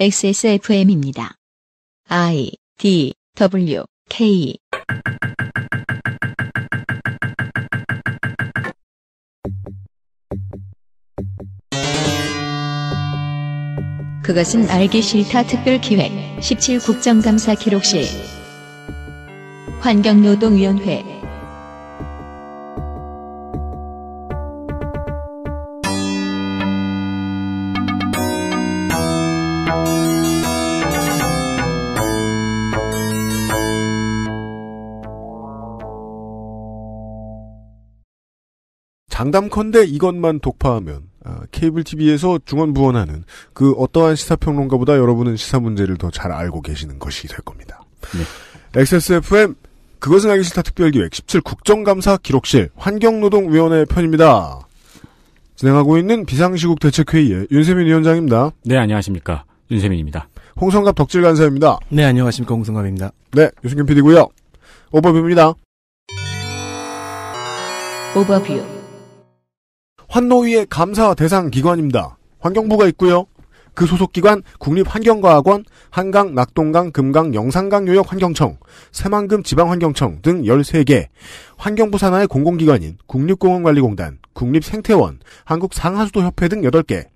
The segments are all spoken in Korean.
XSFM입니다. I D W K 그것은 알기 싫다 특별 기획 17 국정감사 기록실 환경노동위원회 장담컨대 이것만 독파하면 아, 케이블 TV에서 중언부언하는 그 어떠한 시사평론가보다 여러분은 시사 문제를 더 잘 알고 계시는 것이 될 겁니다. 네. XSFM 그것은 알기 싫다 특별기획 17 국정감사 기록실 환경노동위원회 편입니다. 진행하고 있는 비상시국 대책회의의 윤세민 위원장입니다. 네, 안녕하십니까. 윤세민입니다. 홍성갑 덕질 간사입니다. 네, 안녕하십니까. 홍성갑입니다. 네, 유승균 PD고요. 오버뷰입니다. 오버뷰. 환노위의 감사 대상 기관입니다. 환경부가 있고요. 그 소속 기관 국립환경과학원, 한강, 낙동강, 금강, 영산강 요역 환경청, 새만금 지방환경청 등 13개, 환경부 산하의 공공기관인 국립공원관리공단, 국립생태원, 한국상하수도협회 등 8개,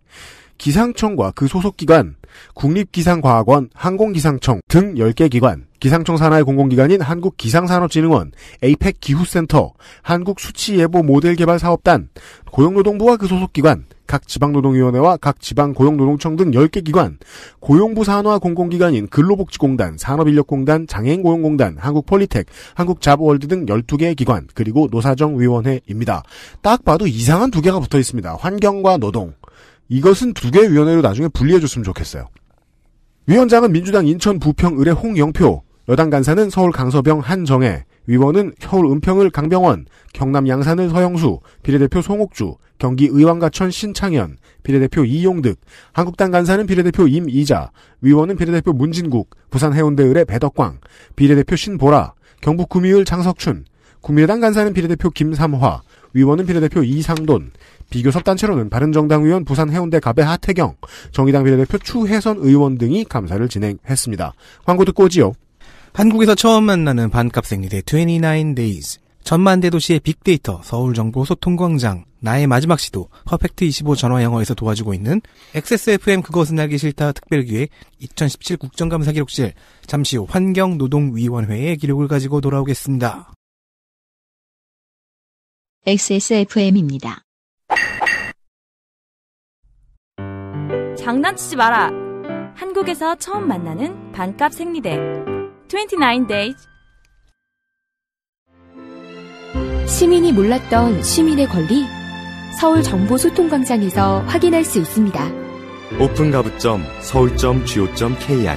기상청과 그 소속 기관, 국립기상과학원, 항공기상청 등 10개 기관, 기상청 산하의 공공기관인 한국기상산업진흥원, 에이펙 기후센터, 한국수치예보모델개발사업단, 고용노동부와 그 소속기관, 각 지방노동위원회와 각 지방고용노동청 등 10개 기관, 고용부 산하 공공기관인 근로복지공단, 산업인력공단, 장애인고용공단, 한국폴리텍, 한국자부월드등 12개 의 기관, 그리고 노사정위원회입니다. 딱 봐도 이상한 두 개가 붙어 있습니다. 환경과 노동. 이것은 두개의 위원회로 나중에 분리해줬으면 좋겠어요. 위원장은 민주당 인천 부평 의뢰 홍영표, 여당 간사는 서울 강서병 한정혜, 위원은 서울 은평을 강병원, 경남 양산을 서영수, 비례대표 송옥주, 경기 의왕가천 신창현, 비례대표 이용득, 한국당 간사는 비례대표 임이자, 위원은 비례대표 문진국, 부산 해운대 을의 배덕광, 비례대표 신보라, 경북 구미을 장석춘, 국민의당 간사는 비례대표 김삼화, 위원은 비례대표 이상돈, 비교섭 단체로는 바른정당 의원 부산 해운대 갑의 하태경, 정의당 비례대표 추혜선 의원 등이 감사를 진행했습니다. 광고 듣고 오지요. 한국에서 처음 만나는 반값생리대 29 days. 전만대 도시의 빅데이터 서울정보 소통광장 나의 마지막 시도 퍼펙트25 전화영어에서 도와주고 있는 XSFM 그것은 알기 싫다 특별기획 2017 국정감사 기록실 잠시 후 환경노동위원회의 기록을 가지고 돌아오겠습니다. XSFM입니다. 장난치지 마라. 한국에서 처음 만나는 반값 생리대 29 Days. 시민이 몰랐던 시민의 권리 서울 정보 소통 광장에서 확인할 수 있습니다. 오픈 가부점 서울.go.kr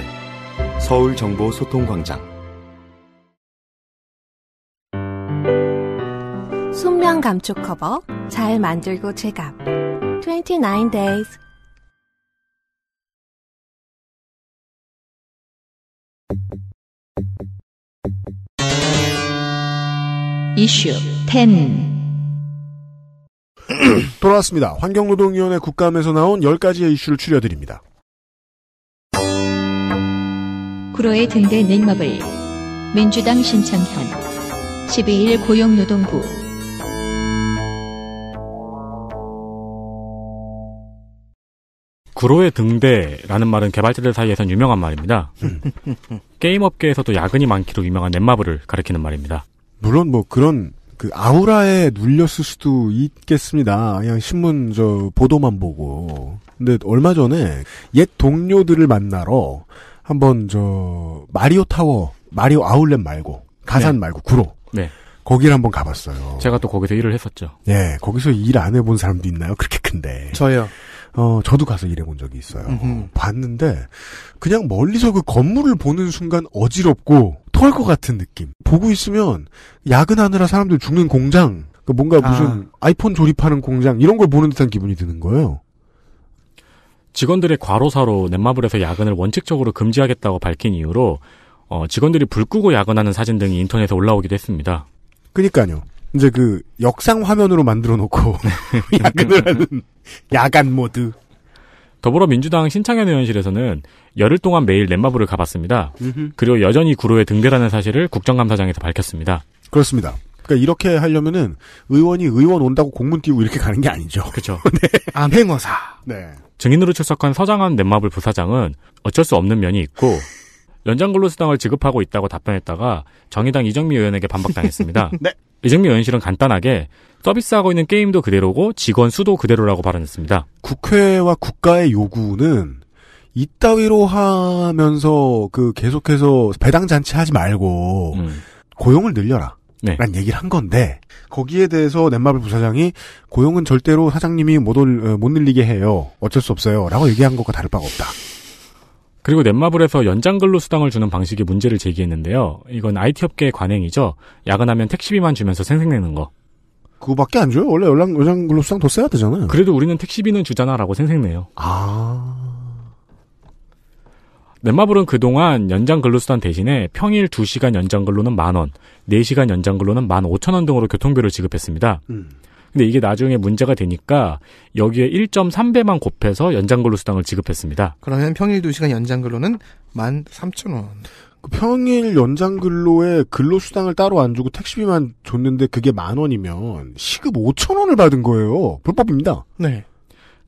서울 정보 소통 광장 순면 감촉 커버 잘 만들고 제갑 29 days 이슈 10 돌아왔습니다. 환경노동위원회 국감에서 나온 10가지의 이슈를 추려드립니다. 구로의 등대 냉마블 민주당 신창현 12일 고용노동부 구로의 등대라는 말은 개발자들 사이에선 유명한 말입니다. 게임 업계에서도 야근이 많기로 유명한 넷마블을 가리키는 말입니다. 물론 뭐 그런 그 아우라에 눌렸을 수도 있겠습니다. 그냥 신문 저 보도만 보고. 근데 얼마 전에 옛 동료들을 만나러 한번 저 마리오 타워, 마리오 아울렛 말고 가산 네. 말고 구로. 네. 거기를 한번 가봤어요. 제가 또 거기서 일을 했었죠. 예, 거기서 일 안 해본 사람도 있나요? 그렇게 큰데. 저요. 어, 저도 가서 일해본 적이 있어요. 음흠. 봤는데, 그냥 멀리서 그 건물을 보는 순간 어지럽고, 토할 것 같은 느낌. 보고 있으면, 야근하느라 사람들 죽는 공장, 그 뭔가 아. 무슨 아. 아이폰 조립하는 공장, 이런 걸 보는 듯한 기분이 드는 거예요. 직원들의 과로사로 넷마블에서 야근을 원칙적으로 금지하겠다고 밝힌 이유로, 어, 직원들이 불 끄고 야근하는 사진 등이 인터넷에 올라오기도 했습니다. 그니까요. 이제 그 역상 화면으로 만들어 놓고 야근을 하는 야간 모드. 더불어민주당 신창현 의원실에서는 열흘 동안 매일 넷마블을 가봤습니다. 그리고 여전히 구로에 등대라는 사실을 국정감사장에서 밝혔습니다. 그렇습니다. 그러니까 이렇게 하려면은 의원이 의원 온다고 공문 띄우고 이렇게 가는 게 아니죠. 그렇죠. 네. 암행어사. 네. 증인으로 출석한 서장한 넷마블 부사장은 어쩔 수 없는 면이 있고 연장근로수당을 지급하고 있다고 답변했다가 정의당 이정미 의원에게 반박당했습니다. 네. 이정미 의원실은 간단하게 서비스하고 있는 게임도 그대로고 직원 수도 그대로라고 발언했습니다. 국회와 국가의 요구는 이따위로 하면서 그 계속해서 배당 잔치 하지 말고 음. 고용을 늘려라. 네. 라는 얘기를 한 건데 거기에 대해서 넷마블 부사장이 고용은 절대로 사장님이 못, 올, 어, 못 늘리게 해요 어쩔 수 없어요 라고 얘기한 것과 다를 바가 없다 그리고 넷마블에서 연장근로 수당을 주는 방식이 문제를 제기했는데요. 이건 IT 업계의 관행이죠. 야근하면 택시비만 주면서 생색내는 거. 그거밖에 안 줘요? 원래 연장, 연장근로 수당 더 써야 되잖아요. 그래도 우리는 택시비는 주잖아라고 생색내요. 아. 넷마블은 그동안 연장 근로수단 대신에 평일 2시간 연장 근로는 만 원, 4시간 연장 근로는 만 5천 원 등으로 교통비를 지급했습니다. 음. 근데 이게 나중에 문제가 되니까 여기에 1.3배만 곱해서 연장근로 수당을 지급했습니다. 그러면 평일 2시간 연장근로는 13,000원. 그 평일 연장근로에 근로수당을 따로 안 주고 택시비만 줬는데 그게 만 원이면 시급 5 0 0 0 원을 받은 거예요. 불법입니다. 네.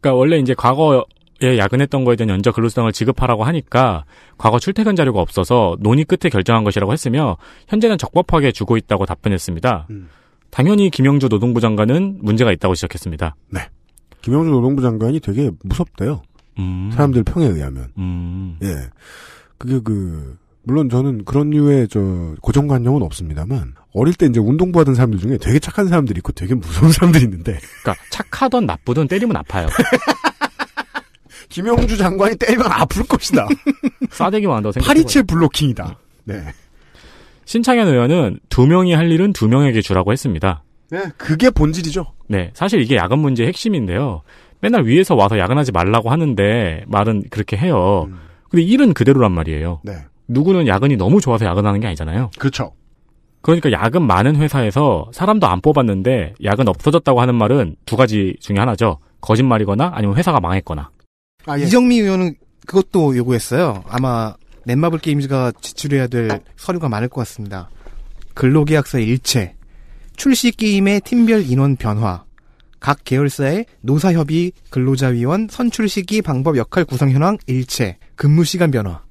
그러니까 원래 이제 과거 예, 야근했던 거에 대한 연장 근로수당을 지급하라고 하니까 과거 출퇴근 자료가 없어서 논의 끝에 결정한 것이라고 했으며 현재는 적법하게 주고 있다고 답변했습니다. 음. 당연히 김영주 노동부 장관은 문제가 있다고 지적했습니다 네. 김영주 노동부 장관이 되게 무섭대요. 음. 사람들 평에 의하면. 음. 예. 그게 그, 물론 저는 그런 류의 저 고정관념은 없습니다만 어릴 때 이제 운동부 하던 사람들 중에 되게 착한 사람들이 있고 되게 무서운 사람들이 있는데 그니까 착하던 나쁘던 때리면 아파요. 김영주 장관이 때리면 아플 것이다. 싸대기만 한다고 생각. 파리채 블로킹이다. 어. 네. 신창현 의원은 두 명이 할 일은 두 명에게 주라고 했습니다. 네, 그게 본질이죠. 네, 사실 이게 야근 문제의 핵심인데요. 맨날 위에서 와서 야근하지 말라고 하는데 말은 그렇게 해요. 음. 근데 일은 그대로란 말이에요. 네. 누구는 야근이 너무 좋아서 야근하는 게 아니잖아요. 그렇죠. 그러니까 야근 많은 회사에서 사람도 안 뽑았는데 야근 없어졌다고 하는 말은 두 가지 중에 하나죠. 거짓말이거나 아니면 회사가 망했거나. 아, 예. 이정미 의원은 그것도 요구했어요. 아마 넷마블 게임즈가 제출해야 될 아. 서류가 많을 것 같습니다. 근로계약서 일체, 출시 게임의 팀별 인원 변화, 각 계열사의 노사협의 근로자위원 선출 시기 방법 역할 구성 현황 일체, 근무 시간 변화.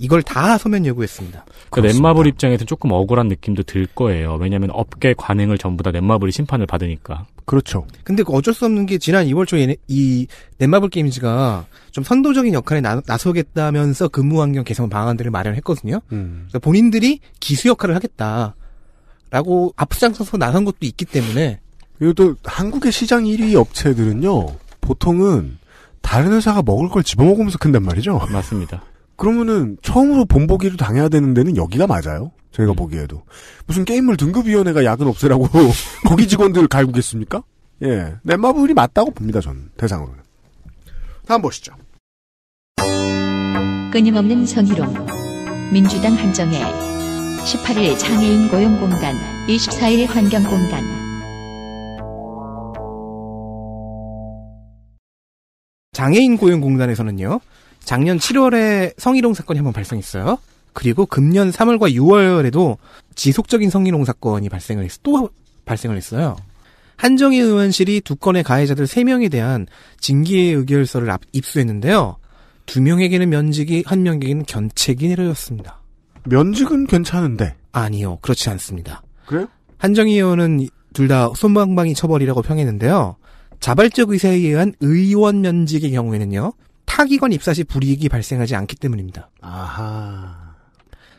이걸 다 서면 요구했습니다. 그 넷마블 입장에서는 조금 억울한 느낌도 들 거예요. 왜냐하면 업계 관행을 전부 다 넷마블이 심판을 받으니까. 그렇죠. 근데 그 어쩔 수 없는 게 지난 2월 초에 이 넷마블 게임즈가 좀 선도적인 역할에 나, 서겠다면서 근무 환경 개선 방안들을 마련했거든요. 음. 그러니 본인들이 기수 역할을 하겠다라고 앞장서서 나선 것도 있기 때문에. 그리고 또 한국의 시장 1위 업체들은요 보통은 다른 회사가 먹을 걸 집어먹으면서 큰단 말이죠. 맞습니다. 그러면은 처음으로 본보기를 당해야 되는 데는 여기가 맞아요. 저희가 음. 보기에도 무슨 게임물 등급위원회가 약은 없애라고 거기 직원들 갈구겠습니까? 예, 넷마블이 네, 맞다고 봅니다. 저는 대상으로는. 다음 보시죠. 끊임없는 성희롱 민주당 한정혜 18일 장애인 고용공단 24일 환경공단 장애인 고용공단에서는요 작년 7월에 성희롱 사건이 한번 발생했어요. 그리고 금년 3월과 6월에도 지속적인 성희롱 사건이 발생을 했어. 또 발생을 했어요. 한정희 의원실이 두 건의 가해자들 3명에 대한 징계 의결서를 입수했는데요. 두 명에게는 면직이, 한 명에게는 견책이 내려졌습니다. 면직은 괜찮은데? 아니요, 그렇지 않습니다. 그래요? 한정희 의원은 둘 다 손방망이 처벌이라고 평했는데요. 자발적 의사에 의한 의원 면직의 경우에는요, 타기관 입사 시 불이익이 발생하지 않기 때문입니다. 아하.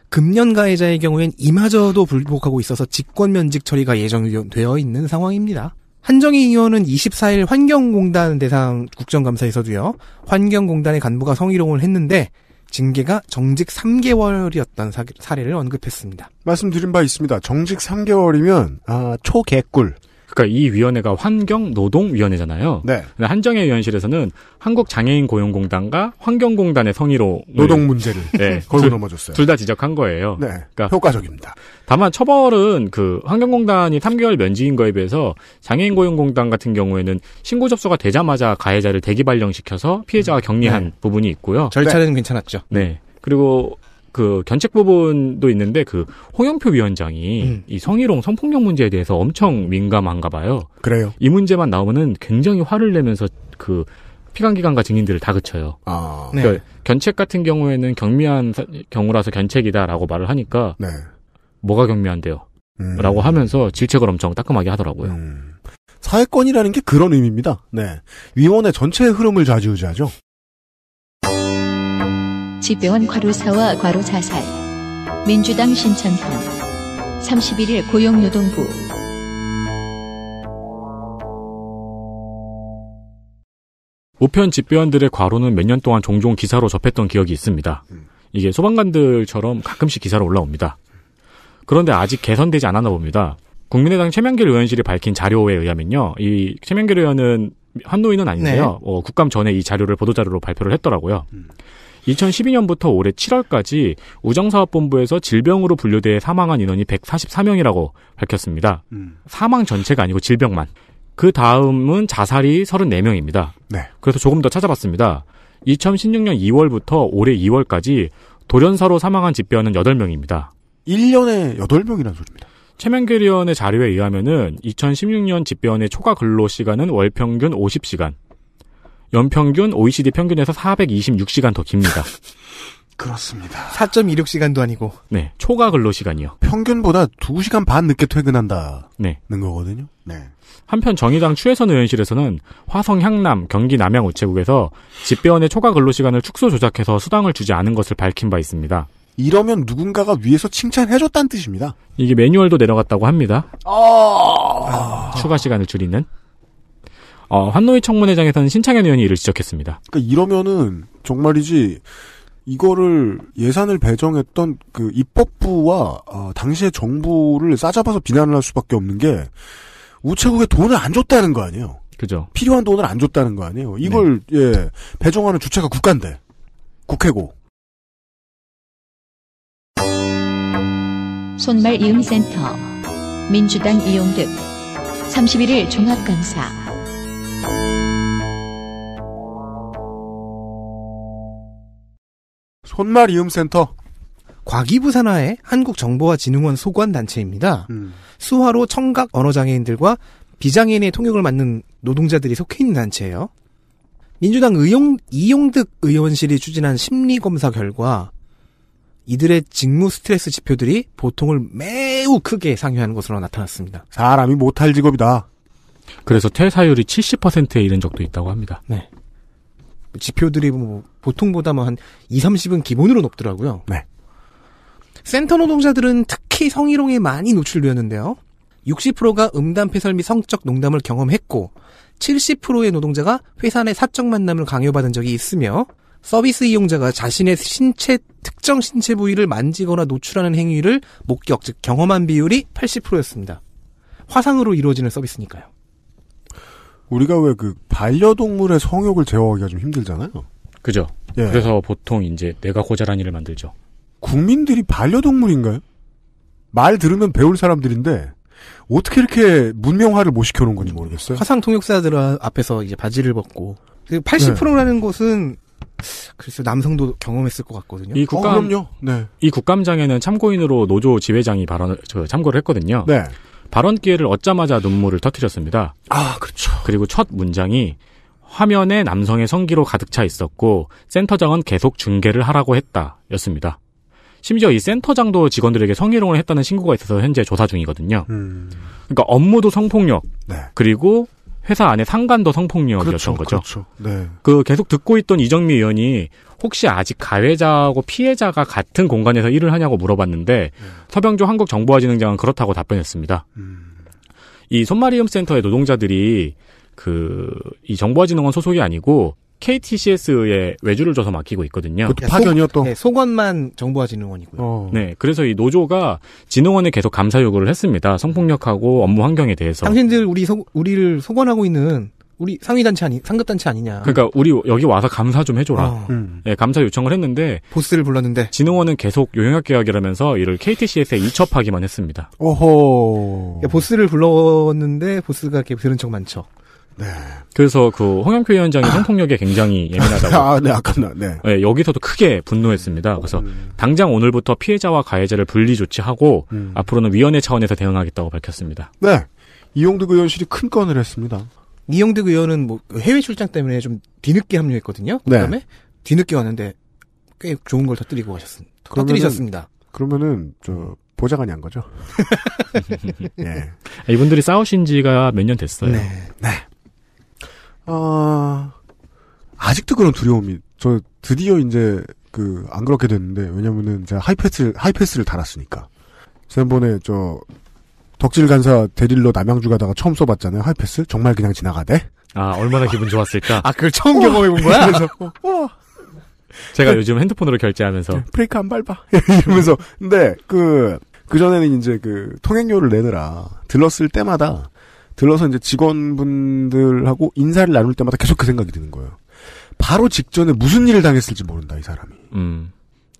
금년 가해자의 경우엔 이마저도 불복하고 있어서 직권 면직 처리가 예정되어 있는 상황입니다. 한정희 의원은 24일 환경공단 대상 국정감사에서도요, 환경공단의 간부가 성희롱을 했는데, 징계가 정직 3개월이었던 사, 사례를 언급했습니다. 말씀드린 바 있습니다. 정직 3개월이면, 아, 초개꿀. 그러니까 이 위원회가 환경노동위원회잖아요. 네. 한정의 위원실에서는 한국장애인고용공단과 환경공단의 성의로 네. 노동 문제를 네, 걸고 넘어졌어요. 둘 다 지적한 거예요. 네. 그러니까 효과적입니다. 다만 처벌은 그 환경공단이 3개월 면직인 거에 비해서 장애인고용공단 같은 경우에는 신고 접수가 되자마자 가해자를 대기 발령시켜서 피해자와 음. 격리한 네. 부분이 있고요. 절차는 네. 괜찮았죠. 네. 그리고 그 견책 부분도 있는데 그 홍영표 위원장이 음. 이 성희롱 성폭력 문제에 대해서 엄청 민감한가 봐요. 그래요. 이 문제만 나오면은 굉장히 화를 내면서 그 피감기관과 증인들을 다 그쳐요. 아. 그러니까 네. 견책 같은 경우에는 경미한 사, 경우라서 견책이다라고 말을 하니까 네. 뭐가 경미한데요? 음. 라고 하면서 질책을 엄청 따끔하게 하더라고요. 음. 사회권이라는 게 그런 의미입니다. 네. 위원회 전체의 흐름을 좌지우지하죠. 집배원 과로사와 과로자살 민주당 신천현 31일 고용노동부 우편 집배원들의 과로는 몇 년 동안 종종 기사로 접했던 기억이 있습니다. 이게 소방관들처럼 가끔씩 기사로 올라옵니다. 그런데 아직 개선되지 않았나 봅니다. 국민의당 최명길 의원실이 밝힌 자료에 의하면요. 이 최명길 의원은 한노인은 아닌데요. 네. 어, 국감 전에 이 자료를 보도자료로 발표를 했더라고요. 음. 2012년부터 올해 7월까지 우정사업본부에서 질병으로 분류돼 사망한 인원이 144명이라고 밝혔습니다. 음. 사망 전체가 아니고 질병만. 그 다음은 자살이 34명입니다. 네. 그래서 조금 더 찾아봤습니다. 2016년 2월부터 올해 2월까지 돌연사로 사망한 집배원은 8명입니다. 1년에 8명이라는 소리입니다. 최명계리원의 자료에 의하면은 2016년 집배원의 초과 근로 시간은 월 평균 50시간, 연평균 OECD 평균에서 426시간 더 깁니다. 그렇습니다. 4.26시간도 아니고. 네. 초과 근로 시간이요. 평균보다 2시간 반 늦게 퇴근한다는 네. 거거든요. 네. 한편 정의당 추혜선 의원실에서는 화성 향남 경기 남양 우체국에서 집배원의 초과 근로 시간을 축소 조작해서 수당을 주지 않은 것을 밝힌 바 있습니다. 이러면 누군가가 위에서 칭찬해줬다는 뜻입니다. 이게 매뉴얼도 내려갔다고 합니다. 어... 아... 추가 시간을 줄이는. 어, 환노위 청문회장에서는 신창현 의원이 이를 지적했습니다. 그러니까 이러면은 정말이지 이거를 예산을 배정했던 그 입법부와 어, 당시의 정부를 싸잡아서 비난을 할 수밖에 없는 게 우체국에 돈을 안 줬다는 거 아니에요. 그죠. 필요한 돈을 안 줬다는 거 아니에요. 이걸 네. 예 배정하는 주체가 국가인데 국회고. 손말 이음센터 민주당 이용득 31일 종합 감사 손말 이음센터. 과기부 산하의 한국정보화진흥원 소관단체입니다. 음. 수화로 청각 언어장애인들과 비장애인의 통역을 맡는 노동자들이 속해 있는 단체예요. 민주당 의용, 이용득 의원실이 추진한 심리검사 결과 이들의 직무 스트레스 지표들이 보통을 매우 크게 상회하는 것으로 나타났습니다. 사람이 못할 직업이다. 그래서 퇴사율이 70%에 이른 적도 있다고 합니다. 네. 지표들이 뭐 보통보다 뭐한 2, 30은 기본으로 높더라고요. 네. 센터 노동자들은 특히 성희롱에 많이 노출되었는데요. 60%가 음담 패설및 성적 농담을 경험했고 70%의 노동자가 회사 내 사적 만남을 강요받은 적이 있으며 서비스 이용자가 자신의 신체 특정 신체 부위를 만지거나 노출하는 행위를 목격 즉 경험한 비율이 80%였습니다. 화상으로 이루어지는 서비스니까요. 우리가 왜 그 반려동물의 성욕을 제어하기가 좀 힘들잖아요. 그죠. 예. 그래서 보통 이제 내가 고자란 일을 만들죠. 국민들이 반려동물인가요? 말 들으면 배울 사람들인데 어떻게 이렇게 문명화를 못 시켜놓은 건지 모르겠어요. 화상 통역사들 앞에서 이제 바지를 벗고 80%라는 그 네. 곳은 글쎄 남성도 경험했을 것 같거든요. 이 국감, 어, 네. 이 국감장에는 참고인으로 노조 지회장이 발언을 참고를 했거든요. 네. 발언 기회를 얻자마자 눈물을 터뜨렸습니다. 아, 그렇죠. 그리고 첫 문장이 화면에 남성의 성기로 가득 차 있었고 센터장은 계속 중계를 하라고 했다였습니다. 심지어 이 센터장도 직원들에게 성희롱을 했다는 신고가 있어서 현재 조사 중이거든요. 음. 그러니까 업무도 성폭력 네. 그리고 회사 안에 상간도 성폭력이었던 그렇죠, 거죠. 그렇죠. 네. 그 계속 듣고 있던 이정미 의원이 혹시 아직 가해자하고 피해자가 같은 공간에서 일을 하냐고 물어봤는데 음. 네. 서병조 한국정보화진흥장은 그렇다고 답변했습니다. 음. 이 손마리움 센터의 노동자들이 그 이 정보화진흥원 소속이 아니고 k t c s 에 외주를 줘서 맡기고 있거든요. 그것도 파견이요 또. 네, 소관만 정부와진흥원이고요 어. 네, 그래서 이 노조가 진흥원에 계속 감사 요구를 했습니다. 성폭력하고 업무 환경에 대해서. 당신들 우리 소, 우리를 소관하고 있는 우리 상위 단체 아니 상급 단체 아니냐. 그러니까 우리 여기 와서 감사 좀 해줘라. 어. 음. 네, 감사 요청을 했는데 보스를 불렀는데 진흥원은 계속 요양학 계약이라면서 이를 KTCS에 이첩하기만 했습니다. 오호. 그러니까 보스를 불렀는데 보스가 이렇게 들은 척 많죠. 네. 그래서 그 홍영표 위원장이 아. 성폭력에 굉장히 예민하다고. 아, 네, 아까 나, 네. 네. 여기서도 크게 분노했습니다. 그래서 음. 당장 오늘부터 피해자와 가해자를 분리 조치하고 음. 앞으로는 위원회 차원에서 대응하겠다고 밝혔습니다. 네. 이용득 의원실이 큰 건을 했습니다. 이용득 의원은 뭐 해외 출장 때문에 좀 뒤늦게 합류했거든요. 네. 그다음에 네. 뒤늦게 왔는데 꽤 좋은 걸 터뜨리고 가셨습니다. 그러면은, 터뜨리셨습니다. 그러면은 저 보좌관이 한 거죠. 예. 아, 이분들이 싸우신 지가 몇 년 됐어요. 네. 네. 아, 아직도 그런 두려움이, 저 드디어 이제, 그, 안 그렇게 됐는데, 왜냐면은 제가 하이패스를, 하이패스를 달았으니까. 지난번에 저, 덕질 간사 데릴로 남양주 가다가 처음 써봤잖아요, 하이패스. 정말 그냥 지나가대? 아, 얼마나 기분 좋았을까? 아, 그걸 처음 경험해 본 거야? 그래서, 어, 와. 제가 그 요즘 핸드폰으로 결제하면서. 네, 브레이크 안 밟아. 이러면서. 근데, 그, 그전에는 이제 그 통행료를 내느라 들렀을 때마다 들러서 이제 직원분들하고 인사를 나눌 때마다 계속 그 생각이 드는 거예요. 바로 직전에 무슨 일을 당했을지 모른다 이 사람이. 음.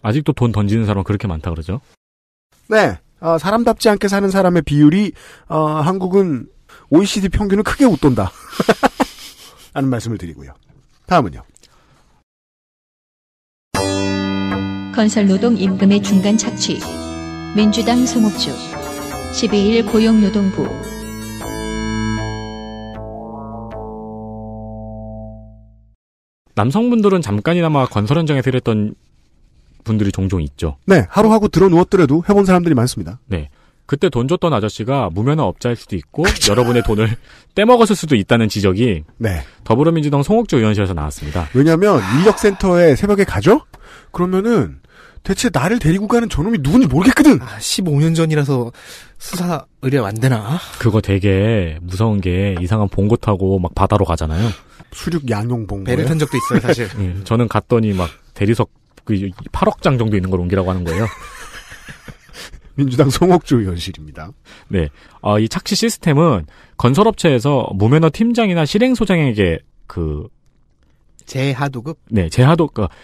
아직도 돈 던지는 사람은 그렇게 많다 그러죠? 네. 어, 사람답지 않게 사는 사람의 비율이 어, 한국은 OECD 평균을 크게 웃돈다. 라는 말씀을 드리고요. 다음은요. 건설 노동 임금의 중간 착취. 민주당 송옥주. 12일 고용노동부 남성분들은 잠깐이나마 건설 현장에서 일했던 분들이 종종 있죠. 네, 하루 하고 들어 누웠더라도 해본 사람들이 많습니다. 네. 그때 돈 줬던 아저씨가 무면허 업자일 수도 있고 여러분의 돈을 떼먹었을 수도 있다는 지적이 네. 더불어민주당 송옥주 의원실에서 나왔습니다. 왜냐하면 인력센터에 새벽에 가죠? 그러면은 대체 나를 데리고 가는 저놈이 누군지 모르겠거든. 아, 15년 전이라서 수사 의뢰 안 되나? 그거 되게 무서운 게 이상한 봉고 타고 막 바다로 가잖아요. 수륙 양용 봉고. 배를 탄 적도 있어요, 사실. 네, 저는 갔더니 막 대리석 그 8억 장 정도 있는 걸 옮기라고 하는 거예요. 민주당 송옥주 의원실입니다. 네. 어, 이 착시 시스템은 건설업체에서 무면허 팀장이나 실행소장에게 그 제하도급? 네, 제하도, 급 그러니까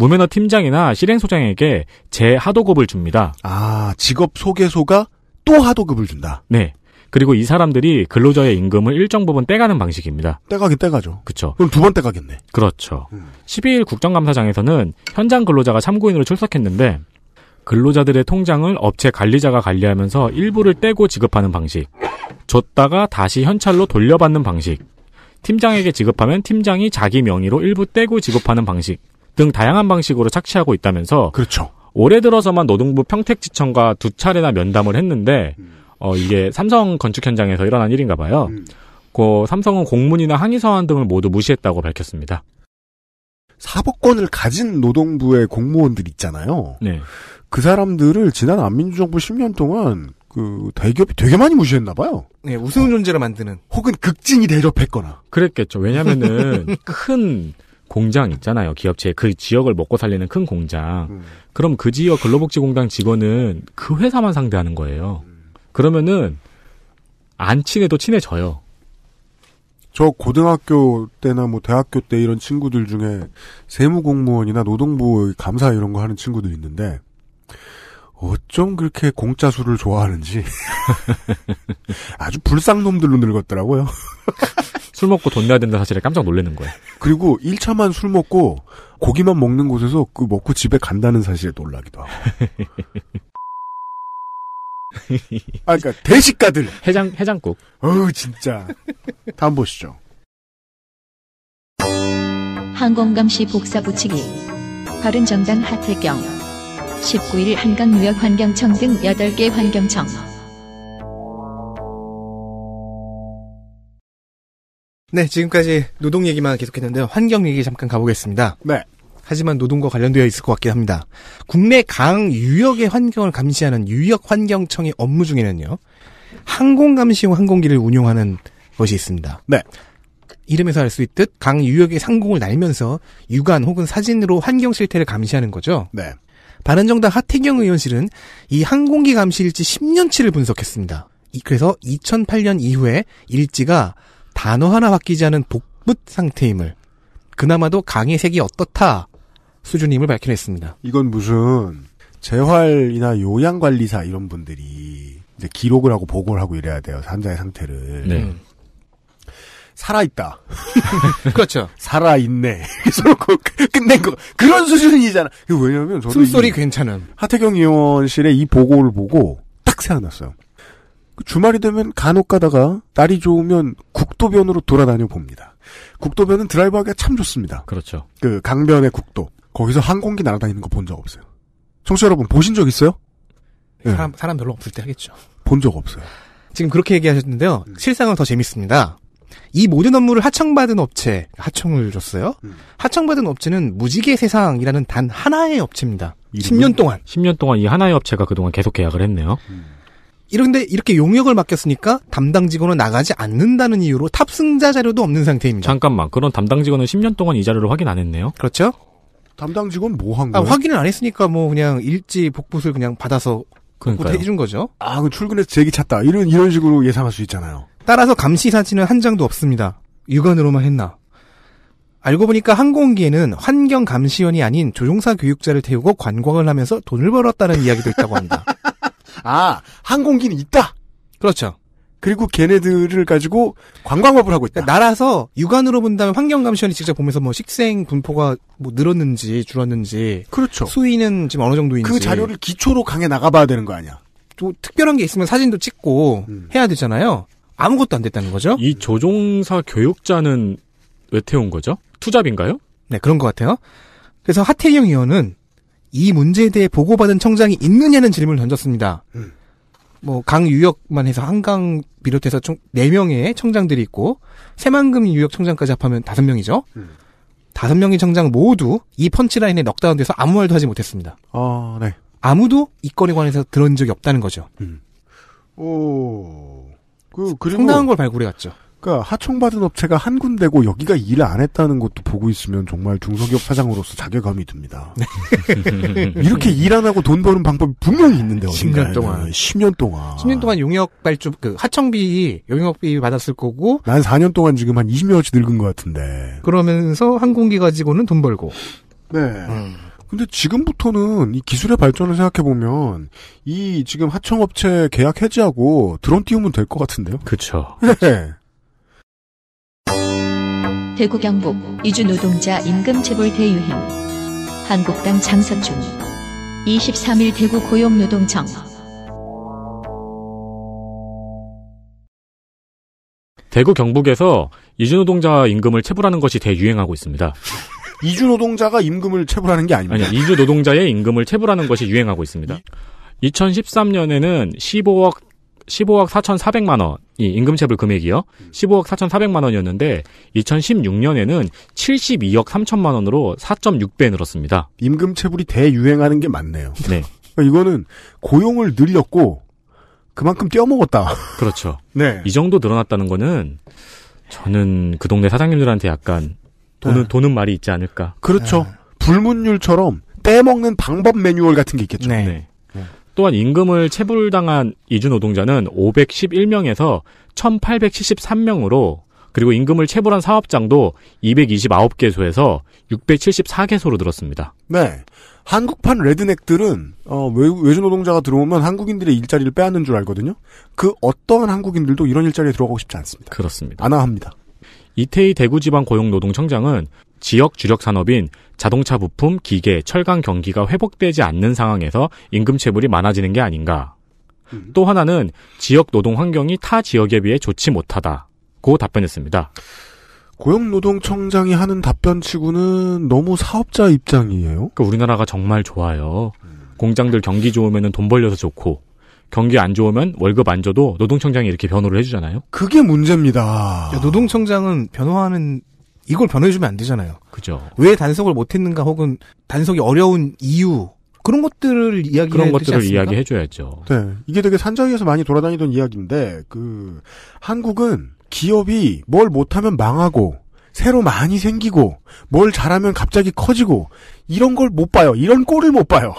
무면허 팀장이나 실행소장에게 재하도급을 줍니다. 아, 직업 소개소가 또 하도급을 준다. 네. 그리고 이 사람들이 근로자의 임금을 일정 부분 떼가는 방식입니다. 떼가긴 떼가죠. 그쵸 그럼 두 번 떼가겠네. 그렇죠. 음. 12일 국정감사장에서는 현장 근로자가 참고인으로 출석했는데 근로자들의 통장을 업체 관리자가 관리하면서 일부를 떼고 지급하는 방식, 줬다가 다시 현찰로 돌려받는 방식, 팀장에게 지급하면 팀장이 자기 명의로 일부 떼고 지급하는 방식, 등 다양한 방식으로 착취하고 있다면서 그렇죠. 올해 들어서만 노동부 평택지청과 두 차례나 면담을 했는데 어 이게 삼성 건축 현장에서 일어난 일인가 봐요. 음. 고 삼성은 공문이나 항의 서한 등을 모두 무시했다고 밝혔습니다. 사법권을 가진 노동부의 공무원들 있잖아요. 네. 그 사람들을 지난 안민주 정부 10년 동안 그 대기업이 되게 많이 무시했나 봐요. 네, 우승 존재로 만드는 혹은 극진히 대접했거나 그랬겠죠. 왜냐면은 큰 공장 있잖아요. 기업체 그 지역을 먹고 살리는 큰 공장. 음. 그럼 그 지역 근로복지공단 직원은 그 회사만 상대하는 거예요. 그러면은 안 친해도 친해져요. 저 고등학교 때나 뭐 대학교 때 이런 친구들 중에 세무공무원이나 노동부 감사 이런 거 하는 친구들 있는데 어쩜 그렇게 공짜 술을 좋아하는지 아주 불쌍 놈들로 늙었더라고요. 술 먹고 돈 내야 된다 사실에 깜짝 놀라는 거예요. 그리고 1차만 술 먹고 고기만 먹는 곳에서 그 먹고 집에 간다는 사실에 놀라기도 하고. 아, 그니까, 대식가들! 해장, 해장국. 어우, 진짜. 다음 보시죠. 항공감시 복사 붙이기. 바른정당 하태경. 19일 한강무역환경청 등 8개 환경청. 네, 지금까지 노동 얘기만 계속했는데요. 환경 얘기 잠깐 가보겠습니다. 네. 하지만 노동과 관련되어 있을 것 같긴 합니다. 국내 강 유역의 환경을 감시하는 유역환경청의 업무 중에는요. 항공 감시용 항공기를 운용하는 것이 있습니다. 네. 이름에서 알 수 있듯 강 유역의 상공을 날면서 육안 혹은 사진으로 환경 실태를 감시하는 거죠. 네. 바른정당 하태경 의원실은 이 항공기 감시 일지 10년치를 분석했습니다. 그래서 2008년 이후에 일지가 단어 하나 바뀌지 않은 복붙 상태임을 그나마도 강의 색이 어떻다 수준임을 밝혀냈습니다. 이건 무슨 재활이나 요양관리사 이런 분들이 이제 기록을 하고 보고를 하고 이래야 돼요. 환자의 상태를. 네. 음. 살아있다. 그렇죠. 살아있네. 그래놓 그, 끝낸 거. 그런 수준이잖아. 왜냐면 하 저도. 숨소리 괜찮은. 하태경 의원실의 이 보고를 보고 딱 생각났어요. 주말이 되면 간혹 가다가 날이 좋으면 국도변으로 돌아다녀 봅니다. 국도변은 드라이브하기가 참 좋습니다. 그렇죠. 그 강변의 국도. 거기서 항공기 날아다니는 거 본 적 없어요. 청취자 여러분 보신 적 있어요? 네, 네. 사람, 네. 사람 별로 없을 때 하겠죠. 본 적 없어요. 지금 그렇게 얘기하셨는데요. 음. 실상은 더 재밌습니다. 이 모든 업무를 하청받은 업체, 하청을 줬어요. 음. 하청받은 업체는 무지개 세상이라는 단 하나의 업체입니다. 10년 동안. 10년 동안 이 하나의 업체가 그동안 계속 계약을 했네요. 음. 이런데 이렇게 용역을 맡겼으니까 담당 직원은 나가지 않는다는 이유로 탑승자 자료도 없는 상태입니다. 잠깐만. 그런 담당 직원은 10년 동안 이 자료를 확인 안 했네요. 그렇죠? 담당 직원 뭐한 아, 거예요? 아, 확인을 안 했으니까 뭐 그냥 일지 복붙을 그냥 받아서 복붙해 준 거죠. 아, 그 출근해서 제기 찾다. 이런 이런 식으로 예상할 수 있잖아요. 따라서 감시 사진은 한 장도 없습니다. 육안으로만 했나? 알고 보니까 항공기에는 환경 감시원이 아닌 조종사 교육자를 태우고 관광을 하면서 돈을 벌었다는 이야기도 있다고 합니다. 아, 항공기는 있다. 그렇죠. 그리고 걔네들을 가지고 관광업을 하고 있다. 그러니 날아서 육안으로 본다면 환경감시원이 직접 보면서 뭐 식생 분포가 뭐 늘었는지 줄었는지. 그렇죠. 수위는 지금 어느 정도인지. 그 자료를 기초로 강에 나가봐야 되는 거 아니야. 또 특별한 게 있으면 사진도 찍고 음. 해야 되잖아요. 아무것도 안 됐다는 거죠. 이 조종사 교육자는 왜 태운 거죠? 투잡인가요? 네, 그런 것 같아요. 그래서 하태경 의원은 이 문제에 대해 보고받은 청장이 있느냐는 질문을 던졌습니다. 음. 뭐, 강 유역만 해서 한강 비롯해서 총 4명의 청장들이 있고, 새만금 유역 청장까지 합하면 5명이죠. 음. 5명의 청장 모두 이 펀치라인에 넉다운돼서 아무 말도 하지 못했습니다. 아, 네. 아무도 이 건에 관해서 들은 적이 없다는 거죠. 음. 오. 그, 그리고. 상당한 걸 발굴해갔죠. 그러니까 하청받은 업체가 한 군데고 여기가 일을안 했다는 것도 보고 있으면 정말 중소기업 사장으로서 자괴감이 듭니다. 네. 이렇게 일 안 하고 돈 버는 방법이 분명히 있는데 10년 동안 10년 동안 10년 동안 용역 발주 그 하청비 용역비 받았을 거고 난 4년 동안 지금 한 20년어치 늙은 것 같은데 그러면서 항공기 가지고는 돈 벌고 네. 음. 근데 지금부터는 이 기술의 발전을 생각해보면 이 지금 하청업체 계약 해지하고 드론 띄우면 될 것 같은데요? 그쵸. 네. 대구 경북 이주 노동자 임금 체불 대유행 한국당 장서준 23일 대구 고용노동청 대구 경북에서 이주노동자 임금을 체불하는 것이 대유행하고 있습니다. 이주노동자가 임금을 체불하는 게 아닙니다. 아니 이주노동자의 임금을 체불하는 것이 유행하고 있습니다. 2013년에는 15억 15억 4,400만 원, 이 임금체불 금액이요. 15억 4,400만 원이었는데 2016년에는 72억 3천만 원으로 4.6배 늘었습니다. 임금체불이 대유행하는 게 맞네요. 네. 이거는 고용을 늘렸고 그만큼 떼어먹었다. 그렇죠. 네. 이 정도 늘어났다는 거는 저는 그 동네 사장님들한테 약간 돈은 네. 도는 말이 있지 않을까. 그렇죠. 네. 불문율처럼 떼먹는 방법 매뉴얼 같은 게 있겠죠. 네. 네. 또한 임금을 체불당한 이주노동자는 511명에서 1873명으로 그리고 임금을 체불한 사업장도 229개소에서 674개소로 늘었습니다. 네. 한국판 레드넥들은 어, 외주 노동자가 들어오면 한국인들의 일자리를 빼앗는 줄 알거든요. 그 어떠한 한국인들도 이런 일자리에 들어가고 싶지 않습니다. 그렇습니다. 안아합니다. 이태희 대구지방 고용노동청장은 지역 주력 산업인 자동차 부품, 기계, 철강 경기가 회복되지 않는 상황에서 임금 체불이 많아지는 게 아닌가. 음. 또 하나는 지역 노동 환경이 타 지역에 비해 좋지 못하다고 답변했습니다. 고용노동청장이 하는 답변치고는 너무 사업자 입장이에요. 그러니까 우리나라가 정말 좋아요. 공장들 경기 좋으면 돈 벌려서 좋고 경기 안 좋으면 월급 안 줘도 노동청장이 이렇게 변호를 해주잖아요. 그게 문제입니다. 야, 노동청장은 변호하는 이걸 변호해주면 안 되잖아요. 그죠. 왜 단속을 못했는가 혹은 단속이 어려운 이유 그런 것들을 이야기 그런 것들을 이야기해 줘야죠. 네, 이게 되게 산정에서 많이 돌아다니던 이야기인데 그 한국은 기업이 뭘 못하면 망하고 새로 많이 생기고 뭘 잘하면 갑자기 커지고 이런 걸 못 봐요. 이런 꼴을 못 봐요.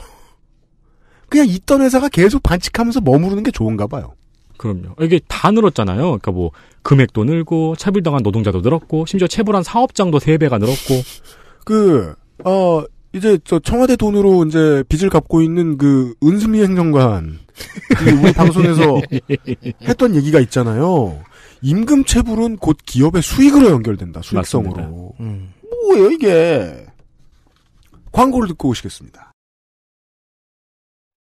그냥 있던 회사가 계속 반칙하면서 머무르는 게 좋은가 봐요. 그럼요. 이게 다 늘었잖아요. 그러니까 뭐 금액도 늘고 차별당한 노동자도 늘었고 심지어 체불한 사업장도 세 배가 늘었고 그어 이제 저 청와대 돈으로 이제 빚을 갚고 있는 그 은수미 행정관 우리 방송에서 했던 얘기가 있잖아요. 임금 체불은 곧 기업의 수익으로 연결된다. 수익성으로. 음. 뭐예요 이게? 광고를 듣고 오시겠습니다.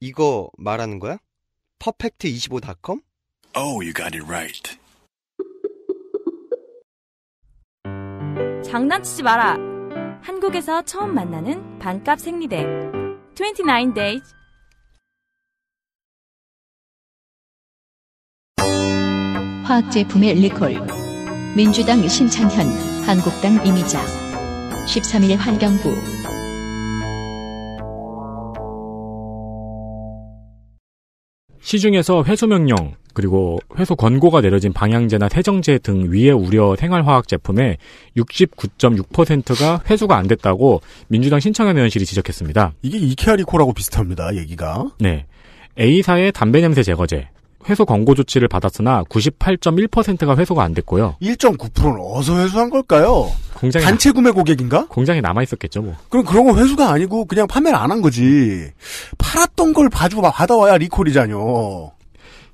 이거 말하는 거야? 퍼펙트25.com? Oh, you got it right. 장난치지 마라. 한국에서 처음 만나는 반값 생리대. 29 days. 화학제품의 리콜. 민주당 신창현, 한국당 이미자. 13일 환경부. 시중에서 회수 명령 그리고 회수 권고가 내려진 방향제나 세정제 등위에 우려 생활화학 제품의 69.6%가 회수가 안 됐다고 민주당 신창현 의원실이 지적했습니다. 이게 이케아리코라고 비슷합니다. 얘기가. 네. A사의 담배 냄새 제거제, 회수 권고 조치를 받았으나 98.1%가 회수가 안 됐고요. 1.9%는 어디서 회수한 걸까요? 공장에 단체 구매 고객인가? 공장에 남아 있었겠죠, 뭐. 그럼 그런 건 회수가 아니고 그냥 판매를 안 한 거지. 팔았던 걸 봐주 받아와야 리콜이잖요.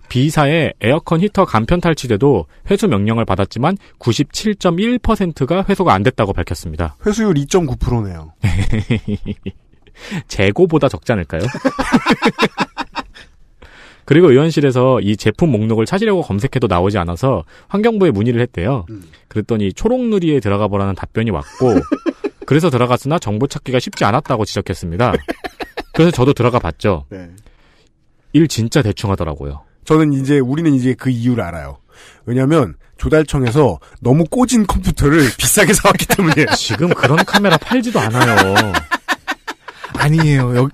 B사의 에어컨 히터 간편 탈취제도 회수 명령을 받았지만 97.1%가 회수가 안 됐다고 밝혔습니다. 회수율 2.9%네요. 재고보다 적지 않을까요? 그리고 의원실에서 이 제품 목록을 찾으려고 검색해도 나오지 않아서 환경부에 문의를 했대요. 음. 그랬더니 초록누리에 들어가 보라는 답변이 왔고 그래서 들어갔으나 정보 찾기가 쉽지 않았다고 지적했습니다. 그래서 저도 들어가 봤죠. 네. 일 진짜 대충 하더라고요. 저는 이제 우리는 이제 그 이유를 알아요. 왜냐하면 조달청에서 너무 꽂은 컴퓨터를 비싸게 사왔기 때문에 지금 그런 카메라 팔지도 않아요. 아니에요. 여기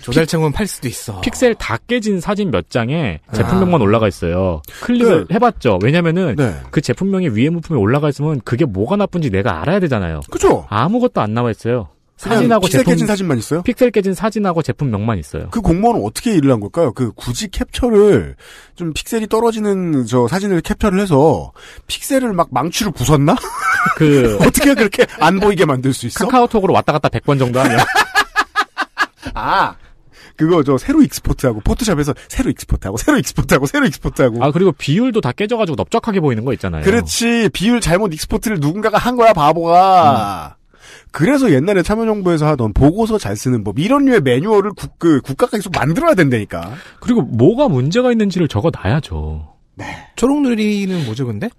조달청은팔 수도 있어. 픽셀 다 깨진 사진 몇 장에 제품명만 아. 올라가 있어요. 클릭을 네. 해봤죠. 왜냐면은 네. 그 제품명이 위에 물품에 올라가 있으면 그게 뭐가 나쁜지 내가 알아야 되잖아요. 그죠? 아무것도 안 나와 있어요. 사진하고 픽셀 제품, 깨진 사진만 있어요? 픽셀 깨진 사진하고 제품명만 있어요. 그 공무원은 어떻게 일을 한 걸까요? 그 굳이 캡처를 좀 픽셀이 떨어지는 저 사진을 캡처를 해서 픽셀을 막 망치로 부쉈나? 그 어떻게 그렇게 안 보이게 만들 수 있어? 카카오톡으로 왔다 갔다 100번 정도 하면. 아, 그거 저 새로 익스포트하고 포토샵에서 새로 익스포트하고 새로 익스포트하고 새로 익스포트하고 아 그리고 비율도 다 깨져가지고 넓적하게 보이는 거 있잖아요. 그렇지 비율 잘못 익스포트를 누군가가 한 거야 바보가. 음. 그래서 옛날에 참여정부에서 하던 보고서 잘 쓰는 법 이런 류의 매뉴얼을 국, 그 국가가 계속 만들어야 된다니까. 그리고 뭐가 문제가 있는지를 적어놔야죠. 네. 초록누리는 뭐죠 근데?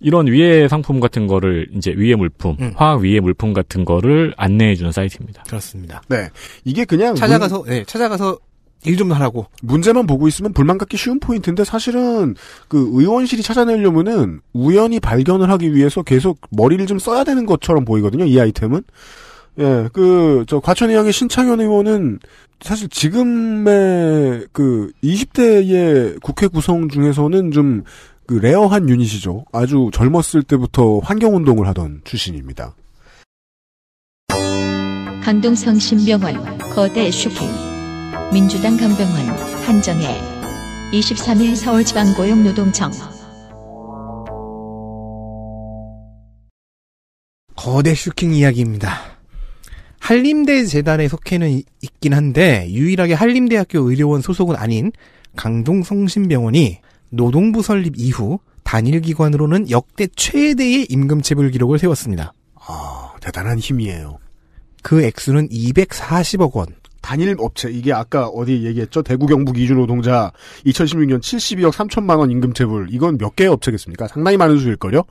이런 위해 상품 같은 거를 이제 위해 물품, 음. 화학 위해 물품 같은 거를 안내해 주는 사이트입니다. 그렇습니다. 네. 이게 그냥 찾아가서 문... 네, 찾아가서 일 좀 하라고. 문제만 보고 있으면 불만 갖기 쉬운 포인트인데 사실은 그 의원실이 찾아내려면은 우연히 발견을 하기 위해서 계속 머리를 좀 써야 되는 것처럼 보이거든요. 이 아이템은. 예, 그, 저, 과천의학의 신창현 의원은 사실 지금의 그 20대의 국회 구성 중에서는 좀그 레어한 유닛이죠. 아주 젊었을 때부터 환경운동을 하던 출신입니다. 강동성 신병원 거대 슈핑 민주당 강병원 한정혜 23일 서울지방고용노동청 거대 슈킹 이야기입니다. 한림대 재단에 속해는 있긴 한데 유일하게 한림대학교 의료원 소속은 아닌 강동성심병원이 노동부 설립 이후 단일 기관으로는 역대 최대의 임금 체불 기록을 세웠습니다. 아, 대단한 힘이에요. 그 액수는 240억 원. 단일 업체 이게 아까 어디 얘기했죠? 대구 경북 이주 노동자 2016년 72억 3천만 원 임금 체불. 이건 몇 개의 업체겠습니까? 상당히 많은 수일 걸요.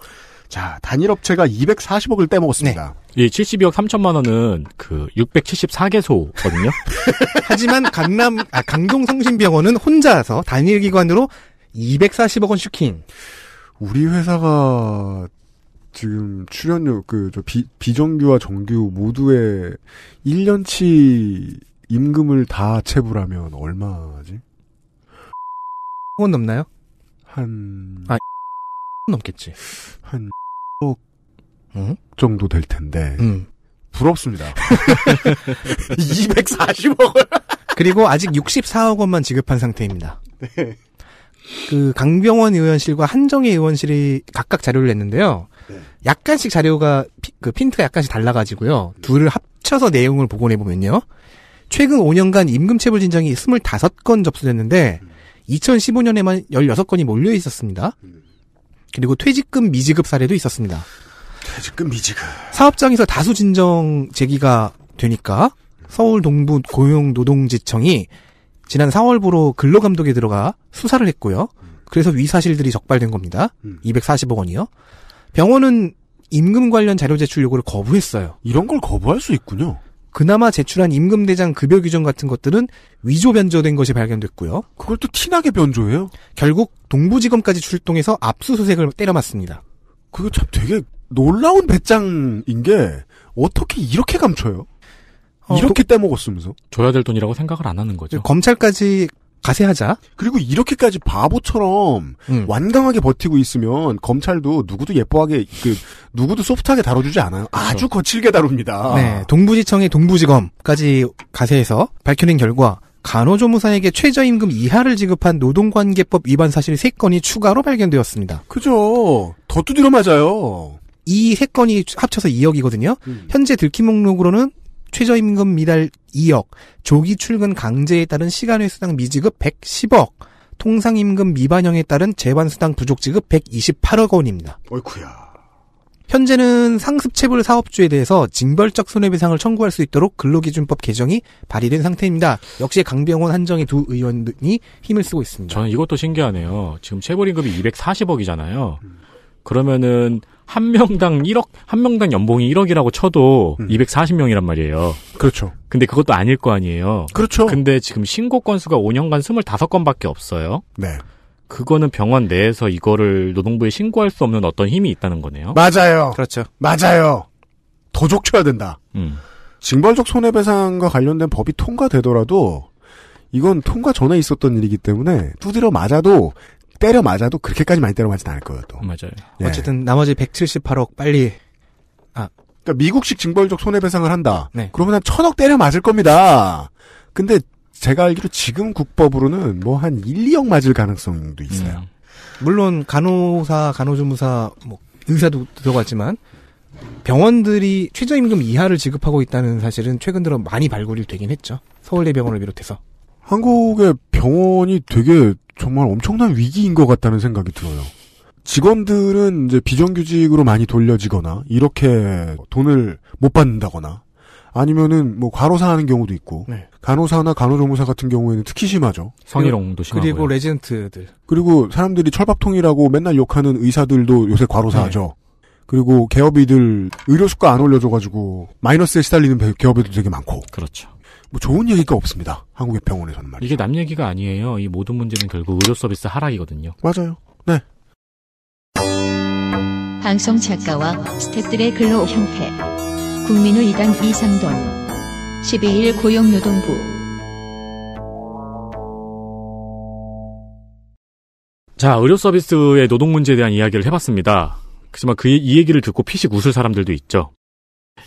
자, 단일 업체가 240억을 떼먹었습니다. 네. 이 72억 3천만 원은 그 674개소거든요. 하지만 강남 아, 강동 성심병원은 혼자서 단일 기관으로 240억 원 슈킹. 우리 회사가 지금 출연료 그저 비정규와 정규 모두의 1년치 임금을 다 체불하면 얼마지? 원 넘나요? 한 아, 넘겠지. 한 응? 정도 될 텐데. 응. 부럽습니다. 2 4 0억 원. 그리고 아직 64억 원만 지급한 상태입니다. 네. 그 강병원 의원실과 한정희 의원실이 각각 자료를 냈는데요. 네. 약간씩 자료가 피, 그 핀트가 약간씩 달라가지고요. 둘을 합쳐서 내용을 복원해 보면요. 최근 5년간 임금체불 진정이 25건 접수됐는데 2015년에만 16건이 몰려 있었습니다. 그리고 퇴직금 미지급 사례도 있었습니다. 퇴직금 미지급. 사업장에서 다수 진정 제기가 되니까 서울 동부 고용노동지청이 지난 4월부로 근로감독에 들어가 수사를 했고요. 음. 그래서 위사실들이 적발된 겁니다. 240억 음. 원이요. 병원은 임금 관련 자료 제출 요구를 거부했어요. 이런 걸 거부할 수 있군요. 그나마 제출한 임금대장 급여 규정 같은 것들은 위조 변조된 것이 발견됐고요. 그걸 또 티나게 변조해요? 결국 동부지검까지 출동해서 압수수색을 때려맞습니다. 그거 참 되게 놀라운 배짱인 게 어떻게 이렇게 감춰요? 어, 이렇게 그- 떼먹었으면서 줘야 될 돈이라고 생각을 안 하는 거죠. 검찰까지 가세하자. 그리고 이렇게까지 바보처럼 음. 완강하게 버티고 있으면 검찰도 누구도 예뻐하게 그 누구도 소프트하게 다뤄주지 않아요. 그렇죠. 아주 거칠게 다룹니다. 네, 동부지청의 동부지검까지 가세해서 밝혀낸 결과 간호조무사에게 최저임금 이하를 지급한 노동관계법 위반 사실 3건이 추가로 발견되었습니다. 그죠. 더 두드려 맞아요. 이 3건이 합쳐서 2억이거든요. 음. 현재 들킨 목록으로는 최저임금 미달 2억, 조기 출근 강제에 따른 시간회수당 미지급 110억, 통상임금 미반영에 따른 재반수당 부족지급 128억 원입니다. 어이쿠야. 현재는 상습체불 사업주에 대해서 징벌적 손해배상을 청구할 수 있도록 근로기준법 개정이 발의된 상태입니다. 역시 강병원 한정희 두 의원이 힘을 쓰고 있습니다. 저는 이것도 신기하네요. 지금 체불임금이 240억이잖아요. 그러면은 한 명당 1억, 한 명당 연봉이 1억이라고 쳐도 음. 240명이란 말이에요. 그렇죠. 근데 그것도 아닐 거 아니에요. 그렇죠. 근데 지금 신고 건수가 5년간 25건밖에 없어요. 네. 그거는 병원 내에서 이거를 노동부에 신고할 수 없는 어떤 힘이 있다는 거네요. 맞아요. 그렇죠. 맞아요. 더 족쳐야 된다. 음. 징벌적 손해배상과 관련된 법이 통과되더라도 이건 통과 전에 있었던 일이기 때문에 두드려 맞아도 때려 맞아도 그렇게까지 많이 때려 맞진 않을 거예요, 또. 맞아요. 예. 어쨌든 나머지 178억 빨리 아. 그러니까 미국식 징벌적 손해배상을 한다. 네. 그러면 한 천억 때려 맞을 겁니다. 근데 제가 알기로 지금 국법으로는 뭐 한 1, 2억 맞을 가능성도 있어요. 음. 물론 간호사, 간호조무사, 뭐 의사도 들어갔지만 병원들이 최저임금 이하를 지급하고 있다는 사실은 최근 들어 많이 발굴이 되긴 했죠. 서울대병원을 비롯해서. 한국의 병원이 되게 정말 엄청난 위기인 것 같다는 생각이 들어요. 직원들은 이제 비정규직으로 많이 돌려지거나 이렇게 돈을 못 받는다거나 아니면은 뭐 과로사 하는 경우도 있고 네. 간호사나 간호조무사 같은 경우에는 특히 심하죠. 성희롱도 심하고 그리고 레지던트들 그리고 사람들이 철밥통이라고 맨날 욕하는 의사들도 요새 과로사하죠. 네. 그리고 개업이들 의료 수가 안 올려줘가지고 마이너스에 시달리는 개업이도 되게 많고 그렇죠. 뭐 좋은 얘기가 없습니다. 한국의 병원에서는 말이죠. 이게 남 얘기가 아니에요. 이 모든 문제는 결국 의료 서비스 하락이거든요. 맞아요. 네. 방송 작가와 스탭들의 근로 형태. 국민의당 이상돈. 12일 고용노동부. 자, 의료 서비스의 노동 문제에 대한 이야기를 해봤습니다. 그렇지만 그이 얘기를 듣고 피식 웃을 사람들도 있죠.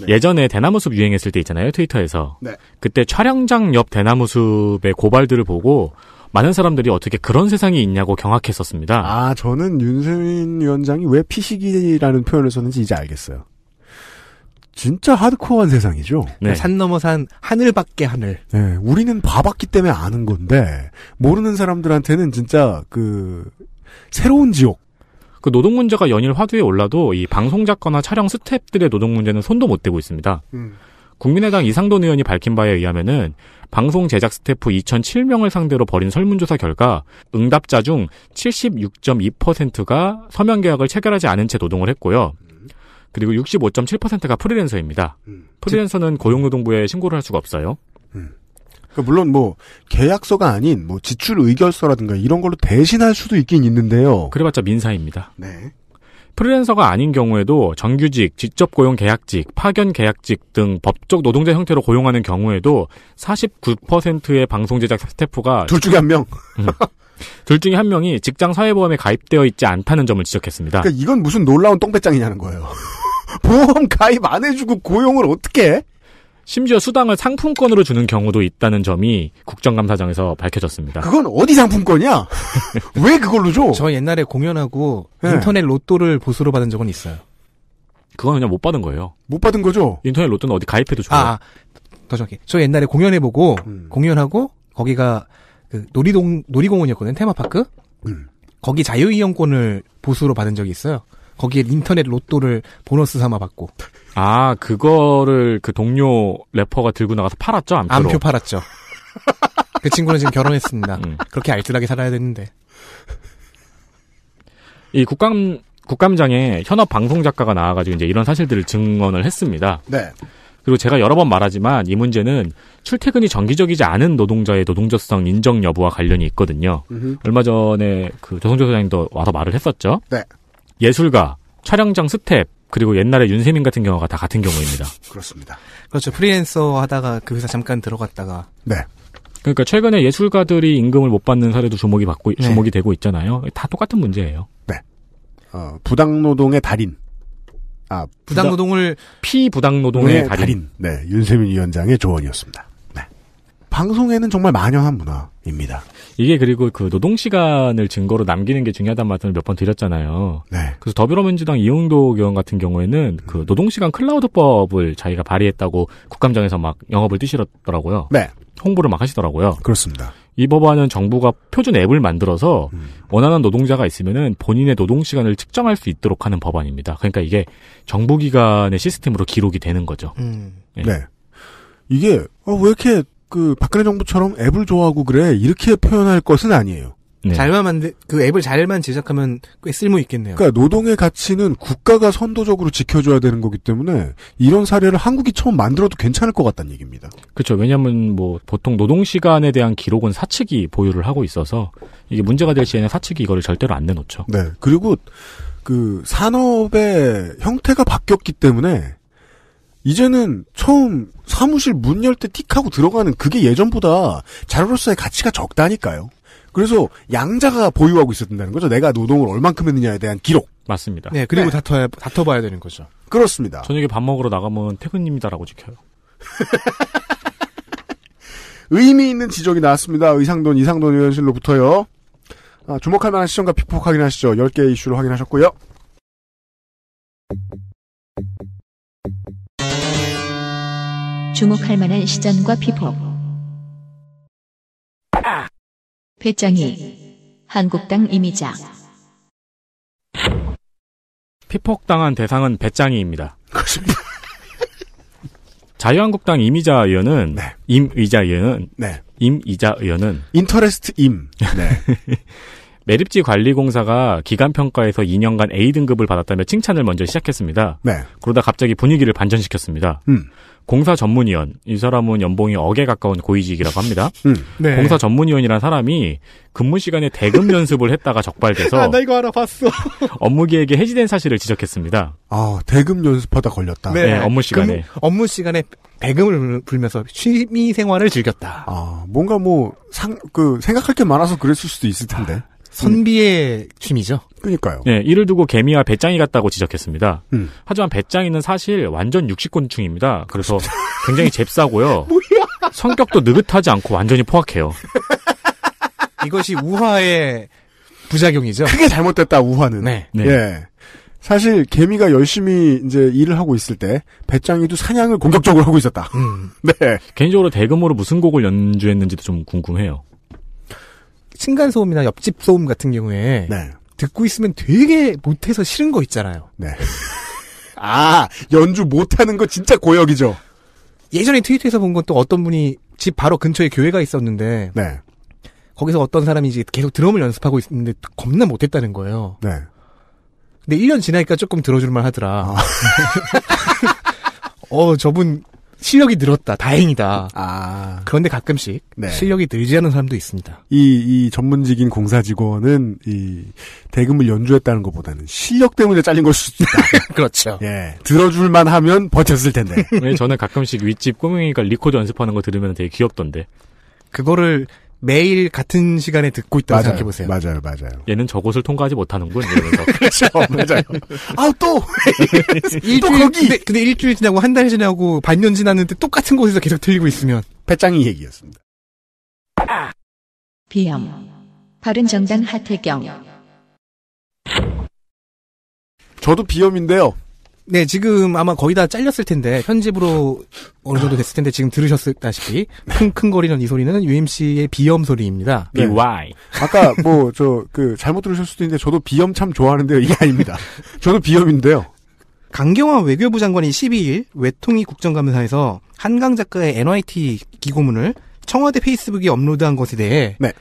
네. 예전에 대나무숲 유행했을 때 있잖아요 트위터에서 네. 그때 촬영장 옆 대나무숲의 고발들을 보고 많은 사람들이 어떻게 그런 세상이 있냐고 경악했었습니다. 아 저는 윤세민 위원장이 왜 피식이라는 표현을 썼는지 이제 알겠어요. 진짜 하드코어한 세상이죠. 네. 그러니까 산 넘어 산 하늘 밖에 하늘. 네, 우리는 봐봤기 때문에 아는 건데 모르는 사람들한테는 진짜 그 새로운 지옥. 그 노동 문제가 연일 화두에 올라도 이 방송 작거나 촬영 스탭들의 노동 문제는 손도 못 대고 있습니다. 음. 국민의당 이상돈 의원이 밝힌 바에 의하면은 방송 제작 스태프 2007명을 상대로 벌인 설문조사 결과 응답자 중 76.2%가 서면 계약을 체결하지 않은 채 노동을 했고요. 그리고 65.7%가 프리랜서입니다. 음. 프리랜서는 고용노동부에 신고를 할 수가 없어요. 음. 그 물론 뭐 계약서가 아닌 뭐 지출 의결서라든가 이런 걸로 대신할 수도 있긴 있는데요. 그래봤자 민사입니다. 네. 프리랜서가 아닌 경우에도 정규직, 직접 고용 계약직, 파견 계약직 등 법적 노동자 형태로 고용하는 경우에도 49%의 방송 제작 스태프가 둘 중에 한 명. 음. 둘 중에 한 명이 직장 사회보험에 가입되어 있지 않다는 점을 지적했습니다. 그러니까 이건 무슨 놀라운 똥배짱이냐는 거예요. 보험 가입 안 해주고 고용을 어떻게? 해? 심지어 수당을 상품권으로 주는 경우도 있다는 점이 국정감사장에서 밝혀졌습니다. 그건 어디 상품권이야? 왜 그걸로 줘? 저 옛날에 공연하고 네. 인터넷 로또를 보수로 받은 적은 있어요. 그건 그냥 못 받은 거예요. 못 받은 거죠? 인터넷 로또는 어디 가입해도 좋 아, 아. 더 정확히. 저 옛날에 공연해보고, 음. 공연하고, 거기가 그 놀이동, 놀이공원이었거든요. 테마파크. 음. 거기 자유이용권을 보수로 받은 적이 있어요. 거기에 인터넷 로또를 보너스 삼아 받고. 아, 그거를 그 동료 래퍼가 들고 나가서 팔았죠, 암표로. 암표 팔았죠. 그 친구는 지금 결혼했습니다. 음. 그렇게 알뜰하게 살아야 되는데. 이 국감 국감장에 현업 방송 작가가 나와가지고 이제 이런 사실들을 증언을 했습니다. 네. 그리고 제가 여러 번 말하지만 이 문제는 출퇴근이 정기적이지 않은 노동자의 노동자성 인정 여부와 관련이 있거든요. 음흠. 얼마 전에 그 조성조 사장님도 와서 말을 했었죠. 네. 예술가, 촬영장 스텝, 그리고 옛날에 윤세민 같은 경우가 다 같은 경우입니다. 그렇습니다. 그렇죠. 프리랜서 하다가 그 회사 잠깐 들어갔다가. 네. 그러니까 최근에 예술가들이 임금을 못 받는 사례도 주목이 받고 네. 주목이 되고 있잖아요. 다 똑같은 문제예요. 네. 어, 부당노동의 달인. 아 부당노동을 피부당노동의 달인. 달인. 네, 윤세민 위원장의 조언이었습니다. 네. 방송에는 정말 만연한 문화입니다. 이게 그리고 그 노동 시간을 증거로 남기는 게 중요하다는 말씀을 몇 번 드렸잖아요. 네. 그래서 더불어민주당 이용도 의원 같은 경우에는 그 음. 노동 시간 클라우드법을 자기가 발의했다고 국감장에서 막 영업을 뛰시더라고요. 네. 홍보를 막 하시더라고요. 그렇습니다. 이 법안은 정부가 표준 앱을 만들어서 음. 원하는 노동자가 있으면은 본인의 노동 시간을 측정할 수 있도록 하는 법안입니다. 그러니까 이게 정부 기관의 시스템으로 기록이 되는 거죠. 음. 네. 네. 이게 어, 왜 이렇게 그 박근혜 정부처럼 앱을 좋아하고 그래 이렇게 표현할 것은 아니에요. 네. 잘만 만들 그 앱을 잘만 제작하면 꽤 쓸모 있겠네요. 그러니까 노동의 가치는 국가가 선도적으로 지켜줘야 되는 거기 때문에 이런 사례를 한국이 처음 만들어도 괜찮을 것 같다는 얘기입니다. 그렇죠. 왜냐하면 뭐 보통 노동 시간에 대한 기록은 사측이 보유를 하고 있어서 이게 문제가 될 시에는 사측이 이거를 절대로 안 내놓죠. 네. 그리고 그 산업의 형태가 바뀌었기 때문에 이제는 처음 사무실 문 열 때 틱하고 들어가는 그게 예전보다 자료로서의 가치가 적다니까요. 그래서 양자가 보유하고 있었다는 던 거죠. 내가 노동을 얼만큼 했느냐에 대한 기록. 맞습니다. 네, 그리고 네. 다퉈, 다퉈봐야 되는 거죠. 그렇습니다. 저녁에 밥 먹으러 나가면 퇴근입니다라고 지켜요. 의미 있는 지적이 나왔습니다. 의상돈, 이상돈 의원실로부터요. 아, 주목할 만한 시점과 피폭 확인하시죠. 10개의 이슈를 확인하셨고요. 주목할 만한 시전과 피법 배짱이 한국당 이미자 피폭당한 대상은 배짱이입니다. 그렇습니다. 자유한국당 이미자 의원은 네. 임의자 의원은 네. 임이자 의원은 인터레스트 임 네. 매립지 관리공사가 기간 평가에서 2년간 A 등급을 받았다며 칭찬을 먼저 시작했습니다. 네. 그러다 갑자기 분위기를 반전시켰습니다. 음. 공사 전문위원 이 사람은 연봉이 억에 가까운 고위직이라고 합니다. 음. 네. 공사 전문위원이란 사람이 근무 시간에 대금 연습을 했다가 적발돼서 아, 나 이거 알아봤어. 업무 기획에 해지된 사실을 지적했습니다. 아 대금 연습하다 걸렸다. 네, 네 업무 시간에 그, 업무 시간에 대금을 불면서 취미 생활을 즐겼다. 아 뭔가 뭐 상 그 생각할 게 많아서 그랬을 수도 있을 텐데. 선비의 음. 취미죠. 그러니까요. 네, 이를 두고 개미와 배짱이 같다고 지적했습니다. 음. 하지만 배짱이는 사실 완전 육식곤충입니다. 그래서 굉장히 잽싸고요. 성격도 느긋하지 않고 완전히 포악해요. 이것이 우화의 부작용이죠. 크게 잘못됐다 우화는. 네. 네. 예. 사실 개미가 열심히 이제 일을 하고 있을 때 배짱이도 사냥을 공격적으로 하고 있었다. 음. 네. 개인적으로 대금으로 무슨 곡을 연주했는지도 좀 궁금해요. 층간 소음이나 옆집 소음 같은 경우에 네. 듣고 있으면 되게 못해서 싫은 거 있잖아요. 네. 아 연주 못하는 거 진짜 고역이죠. 예전에 트위터에서 본 건 또 어떤 분이 집 바로 근처에 교회가 있었는데 네. 거기서 어떤 사람이 이제 계속 드럼을 연습하고 있는데 겁나 못했다는 거예요. 네. 근데 1년 지나니까 조금 들어줄만 하더라. 아. 어, 저분 실력이 늘었다. 다행이다. 아. 그런데 가끔씩 네. 실력이 늘지 않은 사람도 있습니다. 이, 이 전문직인 공사 직원은 이 대금을 연주했다는 것보다는 실력 때문에 잘린 걸 수도 있다. 그렇죠. 예. 들어줄만 하면 버텼을 텐데. 저는 가끔씩 윗집 꼬맹이가 리코더 연습하는 거 들으면 되게 귀엽던데. 그거를 매일 같은 시간에 듣고 있다고 맞아요. 생각해보세요. 맞아요, 맞아요. 얘는 저곳을 통과하지 못하는군, 이러면서. 그렇죠, 맞아요. 아, 또! 일주일, 또 거기! 근데, 근데 일주일 지나고 한 달 지나고 반년 지났는데 똑같은 곳에서 계속 틀리고 있으면. 배짱이 얘기였습니다. 비염. 바른정당 하태경. 저도 비염인데요. 네, 지금 아마 거의 다 잘렸을 텐데 편집으로 어느 정도 됐을 텐데 지금 들으셨다시피 킁킁거리는 이 소리는 UMC의 비염 소리입니다. 네. BY. 아까 뭐 저 그 잘못 들으실 수도 있는데 저도 비염 참 좋아하는데요. 이게 아닙니다. 저도 비염인데요. 강경화 외교부 장관이 12일 외통위 국정감사에서 한강 작가의 NYT 기고문을 청와대 페이스북에 업로드한 것에 대해 네.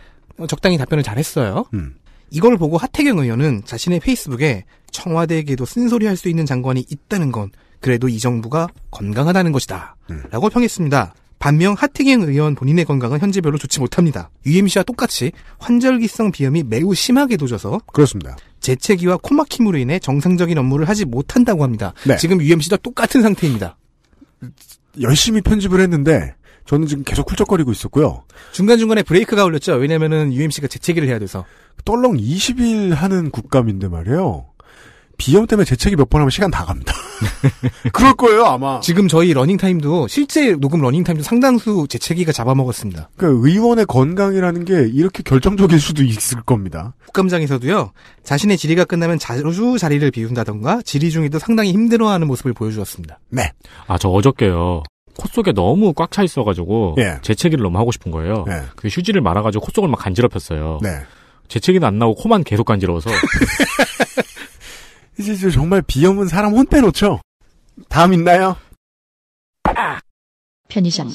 적당히 답변을 잘했어요. 음. 이걸 보고 하태경 의원은 자신의 페이스북에 청와대에게도 쓴소리 할 수 있는 장관이 있다는 건 그래도 이 정부가 건강하다는 것이다. 음. 라고 평했습니다. 반면 하태경 의원 본인의 건강은 현재별로 좋지 못합니다. UMC와 똑같이 환절기성 비염이 매우 심하게 도져서 그렇습니다. 재채기와 코막힘으로 인해 정상적인 업무를 하지 못한다고 합니다. 네. 지금 UMC도 똑같은 상태입니다. 열심히 편집을 했는데 저는 지금 계속 훌쩍거리고 있었고요. 중간중간에 브레이크가 올렸죠. 왜냐면은 UMC가 재채기를 해야 돼서. 떨렁 20일 하는 국감인데 말이에요. 비염 때문에 재채기 몇 번 하면 시간 다 갑니다. 그럴 거예요 아마. 지금 저희 러닝 타임도 실제 녹음 러닝 타임도 상당수 재채기가 잡아먹었습니다. 그러니까 의원의 건강이라는 게 이렇게 결정적일 수도 있을 겁니다. 국감장에서도요 자신의 질의가 끝나면 자주 자리를 비운다던가 질의 중에도 상당히 힘들어하는 모습을 보여주었습니다. 네. 아저 어저께요. 콧 속에 너무 꽉 차 있어가지고 예. 재채기를 너무 하고 싶은 거예요. 예. 그 휴지를 말아가지고 콧 속을 막 간지럽혔어요. 네. 재채기는 안 나오고 코만 계속 간지러워서 이제 정말 비염은 사람 혼빼 놓죠. 다음 있나요? 편의점.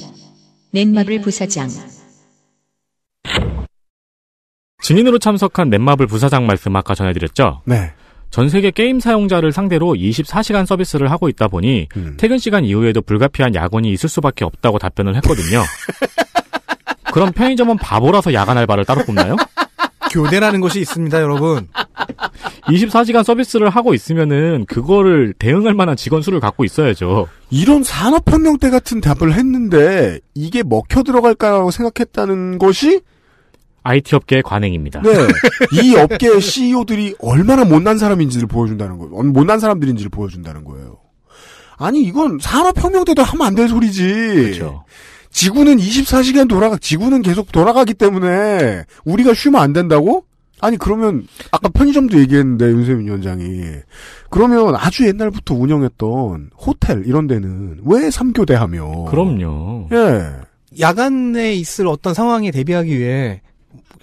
넷마블 부사장. 증인으로 참석한 넷마블 부사장 말씀 아까 전해드렸죠? 네. 전 세계 게임 사용자를 상대로 24시간 서비스를 하고 있다 보니 음. 퇴근 시간 이후에도 불가피한 야근이 있을 수밖에 없다고 답변을 했거든요. 그럼 편의점은 바보라서 야간 알바를 따로 뽑나요? 교대라는 것이 있습니다, 여러분. 24시간 서비스를 하고 있으면은 그거를 대응할 만한 직원 수를 갖고 있어야죠. 이런 산업혁명 때 같은 답을 했는데 이게 먹혀 들어갈까라고 생각했다는 것이 IT 업계의 관행입니다. 네. 이 업계의 CEO들이 얼마나 못난 사람인지를 보여준다는 거예요. 어, 못난 사람들인지를 보여준다는 거예요. 아니, 이건 산업혁명 때도 하면 안 될 소리지. 그렇죠. 지구는 24시간 돌아가, 지구는 계속 돌아가기 때문에 우리가 쉬면 안 된다고? 아니 그러면 아까 편의점도 얘기했는데 윤세민 위원장이 그러면 아주 옛날부터 운영했던 호텔 이런 데는 왜 삼교대하며 그럼요. 예. 야간에 있을 어떤 상황에 대비하기 위해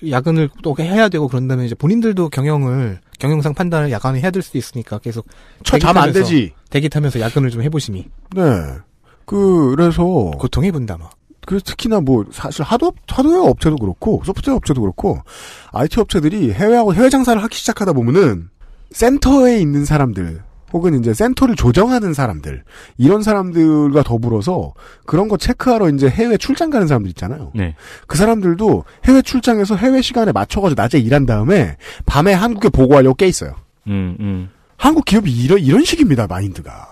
야근을 또 해야 되고 그런다면 이제 본인들도 경영을 경영상 판단을 야간에 해야 될 수도 있으니까 계속 저잠안 되지 대기 타면서 야근을 좀 해보시니. 네. 그래서 고통해 본다 막. 그래서 특히나 뭐 사실 하드 하드웨어 업체도 그렇고 소프트웨어 업체도 그렇고 IT 업체들이 해외하고 해외 장사를 하기 시작하다 보면은 센터에 있는 사람들 혹은 이제 센터를 조정하는 사람들 이런 사람들과 더불어서 그런 거 체크하러 이제 해외 출장 가는 사람들 있잖아요. 네. 그 사람들도 해외 출장에서 해외 시간에 맞춰가지고 낮에 일한 다음에 밤에 한국에 보고하려고 깨 있어요. 음, 음. 한국 기업이 이런 이런 식입니다 마인드가.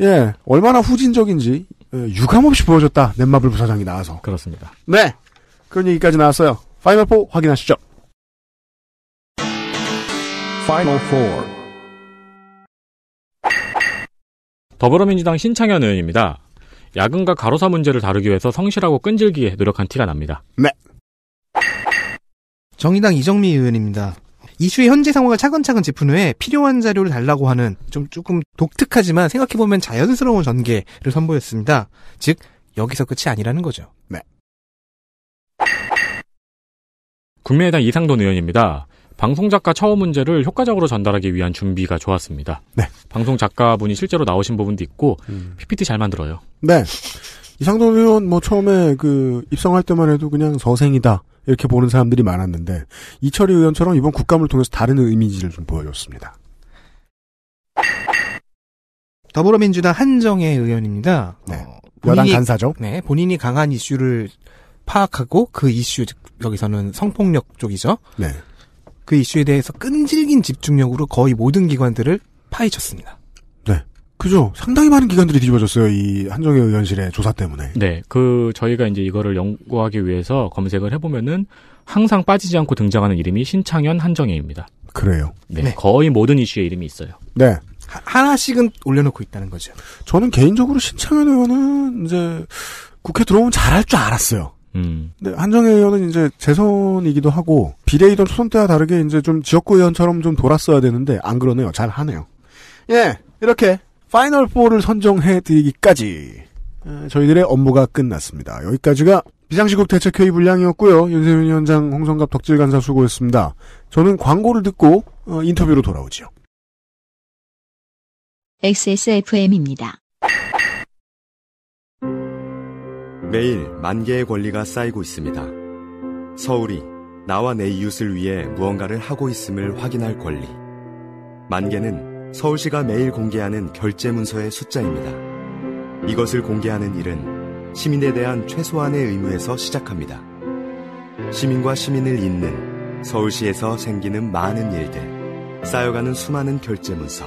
예, 얼마나 후진적인지 예, 유감없이 보여줬다 넷마블 부사장이 나와서. 그렇습니다. 네. 그런 얘기까지 나왔어요. 파이널 4 확인하시죠. 파이널 4 더불어민주당 신창현 의원입니다. 야근과 가로사 문제를 다루기 위해서 성실하고 끈질기게 노력한 티가 납니다. 네. 정의당 이정미 의원입니다. 이슈의 현재 상황을 차근차근 짚은 후에 필요한 자료를 달라고 하는 좀 조금 독특하지만 생각해보면 자연스러운 전개를 선보였습니다. 즉, 여기서 끝이 아니라는 거죠. 네. 국민의당 이상돈 의원입니다. 방송 작가 처음 문제를 효과적으로 전달하기 위한 준비가 좋았습니다. 네. 방송 작가분이 실제로 나오신 부분도 있고 음. PPT 잘 만들어요. 네. 이상돈 의원 뭐 처음에 그 입성할 때만 해도 그냥 서생이다 이렇게 보는 사람들이 많았는데 이철희 의원처럼 이번 국감을 통해서 다른 의미지를 좀 보여줬습니다. 더불어민주당 한정혜 의원입니다. 네. 어, 본인이, 여당 간사죠. 네, 본인이 강한 이슈를 파악하고 그 이슈 여기서는 성폭력 쪽이죠. 네. 그 이슈에 대해서 끈질긴 집중력으로 거의 모든 기관들을 파헤쳤습니다. 그죠. 상당히 많은 기관들이 뒤집어졌어요. 이 한정의 의원실의 조사 때문에. 네. 그, 저희가 이제 이거를 연구하기 위해서 검색을 해보면은 항상 빠지지 않고 등장하는 이름이 신창현 한정혜입니다. 그래요. 네, 네. 거의 모든 이슈에 이름이 있어요. 네. 하, 나씩은 올려놓고 있다는 거죠. 저는 개인적으로 신창현 의원은 이제 국회 들어오면 잘 할 줄 알았어요. 음. 근 한정혜 의원은 이제 재선이기도 하고 비례이던 초선 때와 다르게 이제 좀 지역구 의원처럼 좀 돌았어야 되는데 안 그러네요. 잘 하네요. 예. 이렇게 파이널 4를 선정해 드리기까지 저희들의 업무가 끝났습니다. 여기까지가 비상시국 대책회의 분량이었고요. 윤세민 위원장, 홍성갑 덕질 간사 수고했습니다. 저는 광고를 듣고 어, 인터뷰로 돌아오죠 XSFM입니다. 매일 만 개의 권리가 쌓이고 있습니다. 서울이 나와 내 이웃을 위해 무언가를 하고 있음을 확인할 권리. 만 개는 서울시가 매일 공개하는 결제 문서의 숫자입니다. 이것을 공개하는 일은 시민에 대한 최소한의 의무에서 시작합니다. 시민과 시민을 잇는 서울시에서 생기는 많은 일들, 쌓여가는 수많은 결제 문서.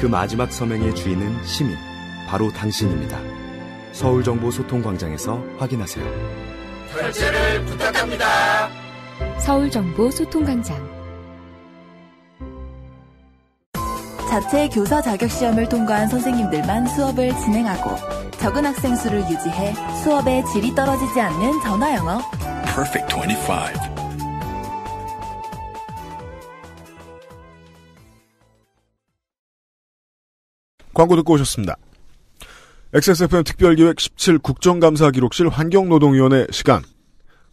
그 마지막 서명의 주인은 시민, 바로 당신입니다. 서울정보소통광장에서 확인하세요. 결제를 부탁합니다. 서울정보소통광장 자체 교사 자격 시험을 통과한 선생님들만 수업을 진행하고 적은 학생 수를 유지해 수업의 질이 떨어지지 않는 전화 영어. Perfect 25. 광고 듣고 오셨습니다. XSFM 특별기획 17 국정감사 기록실 환경노동위원회 시간.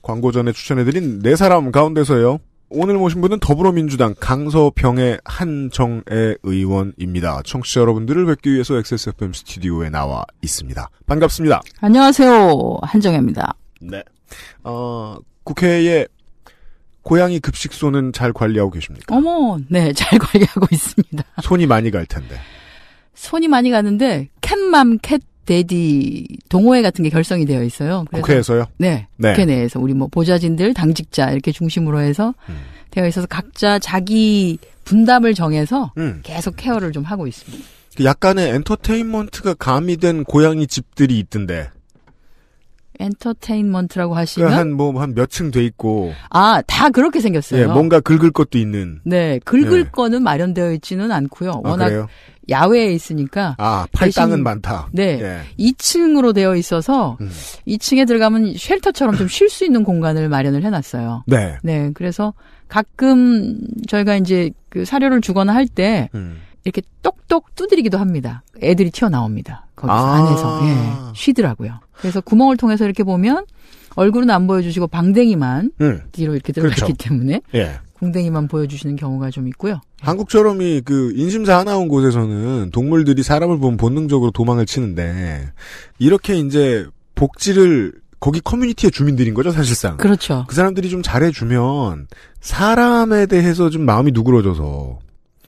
광고 전에 추천해드린 네 사람 가운데서요. 오늘 모신 분은 더불어민주당 강서병의 한정애 의원입니다. 청취자 여러분들을 뵙기 위해서 XSFM 스튜디오에 나와 있습니다. 반갑습니다. 안녕하세요. 한정애입니다. 네. 어, 국회에 고양이 급식소는 잘 관리하고 계십니까? 어머, 네, 잘 관리하고 있습니다. 손이 많이 갈 텐데. 손이 많이 가는데 캣맘 캣 대디 동호회 같은 게 결성이 되어 있어요. 국회에서요? 네, 네, 국회 내에서 우리 뭐 보좌진들, 당직자 이렇게 중심으로 해서 음. 되어 있어서 각자 자기 분담을 정해서 음. 계속 케어를 좀 하고 있습니다. 약간의 엔터테인먼트가 가미된 고양이 집들이 있던데. 엔터테인먼트라고 하시면 그러니까 한뭐한 몇 층 돼 있고 아 다 그렇게 생겼어요. 예, 뭔가 긁을 것도 있는. 네, 긁을 예. 거는 마련되어 있지는 않고요. 아, 워낙 아, 야외에 있으니까 아 팔당은 많다. 네, 예. 2층으로 되어 있어서 음. 2층에 들어가면 쉘터처럼 좀 쉴 수 있는 공간을 마련을 해놨어요. 네, 네, 그래서 가끔 저희가 이제 그 사료를 주거나 할때 음. 이렇게 똑똑 두드리기도 합니다. 애들이 튀어나옵니다. 거기서 아. 안에서 예, 쉬더라고요. 그래서 구멍을 통해서 이렇게 보면 얼굴은 안 보여주시고 방댕이만 음. 뒤로 이렇게 들어갔기 그렇죠. 때문에 예. 궁댕이만 보여주시는 경우가 좀 있고요. 예. 한국처럼 이그 인심사 하나온 곳에서는 동물들이 사람을 보면 본능적으로 도망을 치는데 이렇게 이제 복지를 거기 커뮤니티의 주민들인 거죠 사실상. 그렇죠. 그 사람들이 좀 잘해주면 사람에 대해서 좀 마음이 누그러져서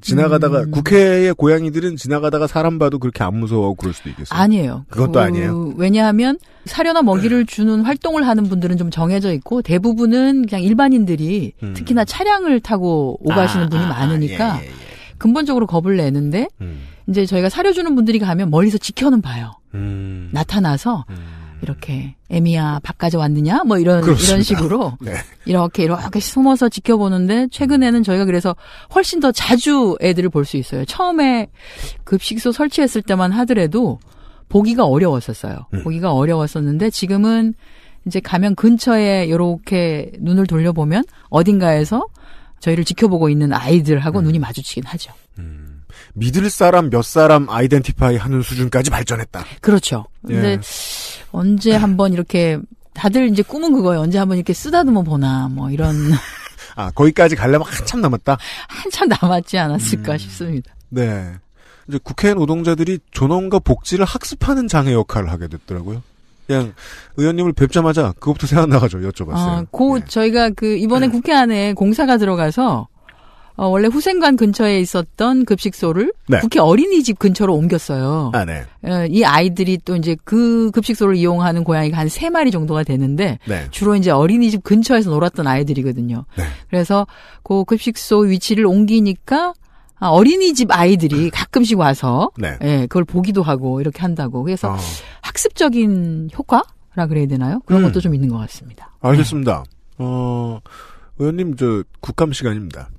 지나가다가 음. 국회의 고양이들은 지나가다가 사람 봐도 그렇게 안 무서워 그럴 수도 있겠어요. 아니에요. 그것도 그, 아니에요. 왜냐하면 사료나 먹이를 네. 주는 활동을 하는 분들은 좀 정해져 있고 대부분은 그냥 일반인들이 음. 특히나 차량을 타고 오가시는 아, 분이 아, 아, 많으니까 예, 예, 예. 근본적으로 겁을 내는데 음. 이제 저희가 사료 주는 분들이 가면 멀리서 지켜는 봐요. 음. 나타나서. 음. 이렇게 에미야밥 가져왔느냐 뭐 이런 그렇습니다. 이런 식으로 네. 이렇게 이렇게 숨어서 지켜보는데 최근에는 저희가 그래서 훨씬 더 자주 애들을 볼 수 있어요. 처음에 급식소 설치했을 때만 하더라도 보기가 어려웠었어요. 음. 보기가 어려웠었는데 지금은 이제 가면 근처에 이렇게 눈을 돌려보면 어딘가에서 저희를 지켜보고 있는 아이들하고 음. 눈이 마주치긴 하죠. 음. 믿을 사람 몇 사람 아이덴티파이 하는 수준까지 발전했다. 그렇죠. 예. 근데 예. 언제 한번 이렇게 다들 이제 꿈은 그거예요. 언제 한번 이렇게 쓰다듬어 보나 뭐 이런 아, 거기까지 가려면 한참 남았다. 한참 남았지 않았을까 음. 싶습니다. 네. 이제 국회 노동자들이 존엄과 복지를 학습하는 장애 역할을 하게 됐더라고요. 그냥 의원님을 뵙자마자 그것부터 생각나가지고 여쭤봤어요. 아, 고 예. 저희가 그 이번에 네. 국회 안에 공사가 들어가서 어, 원래 후생관 근처에 있었던 급식소를 네. 국회 어린이집 근처로 옮겼어요. 아, 네. 어, 이 아이들이 또 이제 그 급식소를 이용하는 고양이가 한 세 마리 정도가 되는데 네. 주로 이제 어린이집 근처에서 놀았던 아이들이거든요. 네. 그래서 그 급식소 위치를 옮기니까 아, 어린이집 아이들이 가끔씩 와서 네. 예, 그걸 보기도 하고 이렇게 한다고. 그래서 어. 학습적인 효과라 그래야 되나요? 그런 음. 것도 좀 있는 것 같습니다. 알겠습니다. 어, 의원님 저 국감 시간입니다.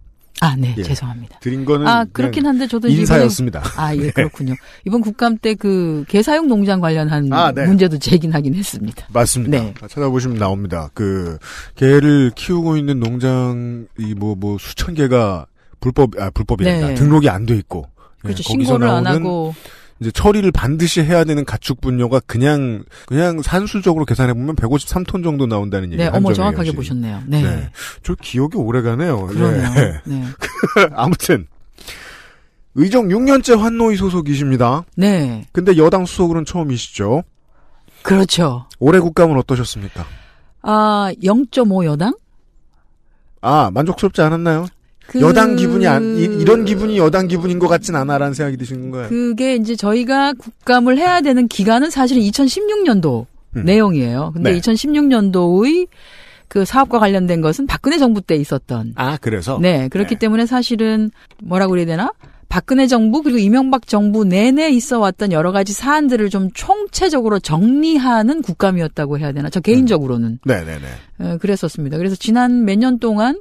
아, 네, 예. 죄송합니다. 드린 거는 아 그렇긴 한데 저도 인사였습니다. 아, 예, 네. 그렇군요. 이번 국감 때 그 개사용 농장 관련한 아, 네. 문제도 제기하긴 했습니다. 맞습니다. 네. 아, 찾아보시면 나옵니다. 그 개를 키우고 있는 농장 이뭐뭐 뭐 수천 개가 불법 아 불법이 아니라 네. 등록이 안 돼 있고 예, 그렇죠. 예, 신고를 안 하고 이제 처리를 반드시 해야 되는 가축 분뇨가 그냥 그냥 산술적으로 계산해 보면 153톤 정도 나온다는 얘기. 네, 어머 정확하게 역시. 보셨네요. 네. 네. 저 기억이 오래가네요. 예. 그러네요. 네. 네. 아무튼 의정 6년째 환노위 소속이십니다. 네. 근데 여당 수석으로는 처음이시죠. 그렇죠. 올해 국감은 어떠셨습니까? 아, 0.5 여당? 아, 만족스럽지 않았나요? 그... 여당 기분이 안, 이, 런 기분이 여당 기분인 것 같진 않아라는 생각이 드시는 거예요. 그게 이제 저희가 국감을 해야 되는 기간은 사실은 2016년도 음. 내용이에요. 근데 네. 2016년도의 그 사업과 관련된 것은 박근혜 정부 때 있었던. 아, 그래서? 네. 그렇기 네. 때문에 사실은 뭐라 그래야 되나? 박근혜 정부 그리고 이명박 정부 내내 있어 왔던 여러 가지 사안들을 좀 총체적으로 정리하는 국감이었다고 해야 되나? 저 개인적으로는. 음. 네네네. 네, 네. 어, 그랬었습니다. 그래서 지난 몇 년 동안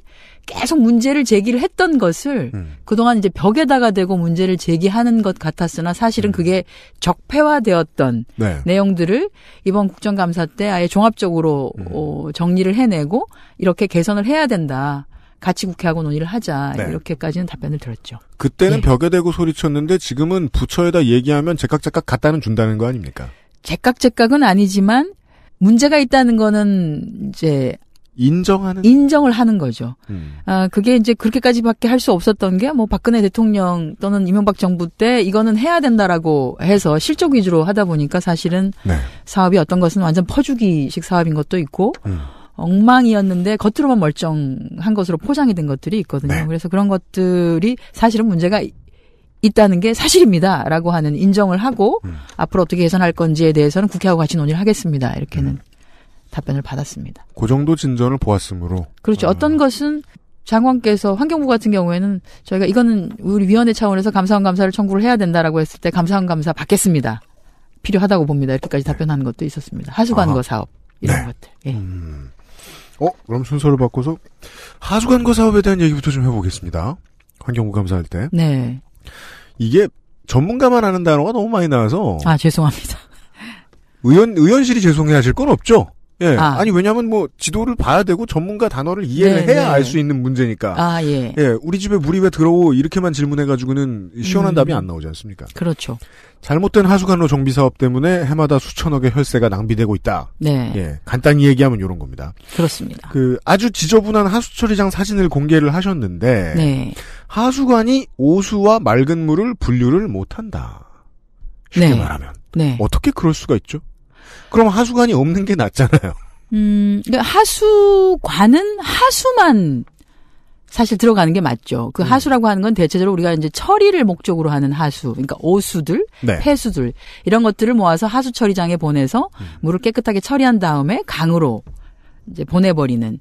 계속 문제를 제기를 했던 것을 음. 그동안 이제 벽에다가 대고 문제를 제기하는 것 같았으나 사실은 음. 그게 적폐화되었던 네. 내용들을 이번 국정감사 때 아예 종합적으로 음. 어, 정리를 해내고 이렇게 개선을 해야 된다. 같이 국회하고 논의를 하자 네. 이렇게까지는 답변을 들었죠. 그때는 예. 벽에 대고 소리쳤는데 지금은 부처에다 얘기하면 제각제각 갖다는 준다는 거 아닙니까? 제각제각은 아니지만 문제가 있다는 거는 이제 인정하는 인정을 하는 거죠. 음. 아 그게 이제 그렇게까지밖에 할 수 없었던 게 뭐 박근혜 대통령 또는 이명박 정부 때 이거는 해야 된다라고 해서 실적 위주로 하다 보니까 사실은 네. 사업이 어떤 것은 완전 퍼주기식 사업인 것도 있고 음. 엉망이었는데 겉으로만 멀쩡한 것으로 포장이 된 것들이 있거든요. 네. 그래서 그런 것들이 사실은 문제가 있다는 게 사실입니다라고 하는 인정을 하고 음. 앞으로 어떻게 개선할 건지에 대해서는 국회하고 같이 논의를 하겠습니다. 이렇게는. 음. 답변을 받았습니다. 그 정도 진전을 보았으므로. 그렇죠. 아. 어떤 것은 장관께서 환경부 같은 경우에는 저희가 이거는 우리 위원회 차원에서 감사원 감사를 청구를 해야 된다라고 했을 때 감사원 감사 받겠습니다. 필요하다고 봅니다. 이렇게까지 답변하는 것도 있었습니다. 하수관거 사업 이런 네. 것들. 예. 음. 어 그럼 순서를 바꿔서 하수관거 사업에 대한 얘기부터 좀 해보겠습니다. 환경부 감사할 때. 네. 이게 전문가만 아는 단어가 너무 많이 나와서. 아 죄송합니다. 의원 의원실이 죄송해하실 건 없죠. 예. 아. 아니 왜냐하면 뭐 지도를 봐야 되고 전문가 단어를 이해를 네, 해야 네. 알수 있는 문제니까. 아 예. 예. 우리 집에 물이 왜 들어오 이렇게만 질문해가지고는 시원한 음. 답이 안 나오지 않습니까? 그렇죠. 잘못된 하수관로 정비 사업 때문에 해마다 수천억의 혈세가 낭비되고 있다. 네. 예. 간단히 얘기하면 이런 겁니다. 그렇습니다. 그 아주 지저분한 하수처리장 사진을 공개를 하셨는데 네. 하수관이 오수와 맑은 물을 분류를 못한다. 쉽게 네. 말하면 네. 어떻게 그럴 수가 있죠? 그럼 하수관이 없는 게 낫잖아요. 음, 그러 하수관은 하수만 사실 들어가는 게 맞죠. 그 음. 하수라고 하는 건 대체적으로 우리가 이제 처리를 목적으로 하는 하수, 그러니까 오수들, 네. 폐수들 이런 것들을 모아서 하수 처리장에 보내서 음. 물을 깨끗하게 처리한 다음에 강으로 이제 보내버리는.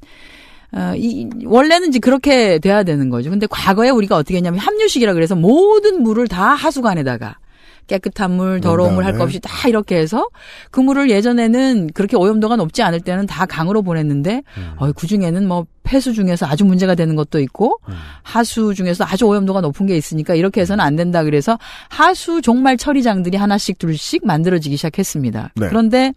어, 이, 원래는 이제 그렇게 돼야 되는 거죠. 근데 과거에 우리가 어떻게 했냐면 합류식이라 그래서 모든 물을 다 하수관에다가 깨끗한 물, 더러운 물 할 것 없이 다 이렇게 해서 그물을 예전에는 그렇게 오염도가 높지 않을 때는 다 강으로 보냈는데 음. 어, 그 중에는 뭐 폐수 중에서 아주 문제가 되는 것도 있고 음. 하수 중에서 아주 오염도가 높은 게 있으니까 이렇게 해서는 안 된다 그래서 하수 종말 처리장들이 하나씩 둘씩 만들어지기 시작했습니다. 네. 그런데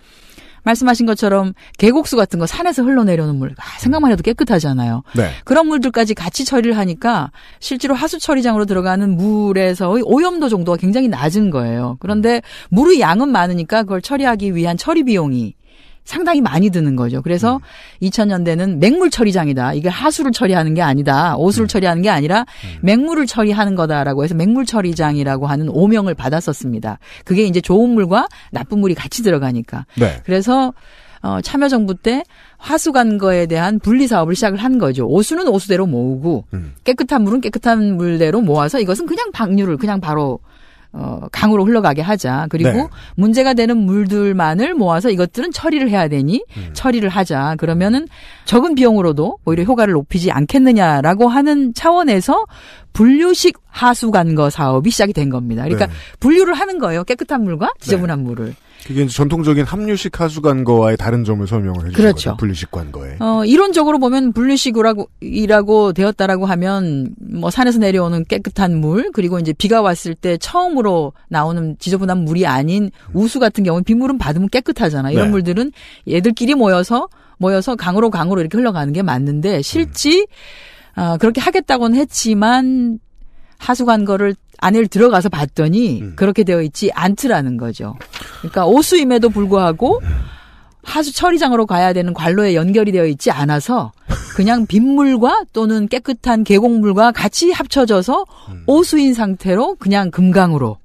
말씀하신 것처럼 계곡수 같은 거 산에서 흘러내려오는 물 아, 생각만 해도 깨끗하잖아요. 네. 그런 물들까지 같이 처리를 하니까 실제로 하수 처리장으로 들어가는 물에서의 오염도 정도가 굉장히 낮은 거예요. 그런데 물의 양은 많으니까 그걸 처리하기 위한 처리 비용이 상당히 많이 드는 거죠. 그래서 음. 2000년대는 맹물 처리장이다. 이게 하수를 처리하는 게 아니다. 오수를 음. 처리하는 게 아니라 음. 맹물을 처리하는 거다라고 해서 맹물 처리장이라고 하는 오명을 받았었습니다. 그게 이제 좋은 물과 나쁜 물이 같이 들어가니까. 네. 그래서 어, 참여정부 때 하수관 거에 대한 분리 사업을 시작을 한 거죠. 오수는 오수대로 모으고 음. 깨끗한 물은 깨끗한 물대로 모아서 이것은 그냥 방류를 그냥 바로 어, 강으로 흘러가게 하자. 그리고 네. 문제가 되는 물들만을 모아서 이것들은 처리를 해야 되니 음. 처리를 하자. 그러면은 적은 비용으로도 오히려 효과를 높이지 않겠느냐라고 하는 차원에서 분류식 하수관거 사업이 시작이 된 겁니다. 그러니까 네. 분류를 하는 거예요. 깨끗한 물과 네. 지저분한 네. 물을. 그게 이제 전통적인 합류식 하수관거와의 다른 점을 설명을 해주는 그렇죠. 거죠. 분리식 관거에. 어, 이론적으로 보면 분리식이라고 이라고 되었다라고 하면 뭐 산에서 내려오는 깨끗한 물 그리고 이제 비가 왔을 때 처음으로 나오는 지저분한 물이 아닌 우수 같은 경우 빗물은 받으면 깨끗하잖아. 이런 네. 물들은 얘들끼리 모여서 모여서 강으로 강으로 이렇게 흘러가는 게 맞는데 실지 음. 어, 그렇게 하겠다고는 했지만 하수관거를 안을 들어가서 봤더니 음. 그렇게 되어 있지 않더라는 거죠. 그러니까 오수임에도 불구하고 하수 처리장으로 가야 되는 관로에 연결이 되어 있지 않아서 그냥 빗물과 또는 깨끗한 계곡물과 같이 합쳐져서 음. 오수인 상태로 그냥 금강으로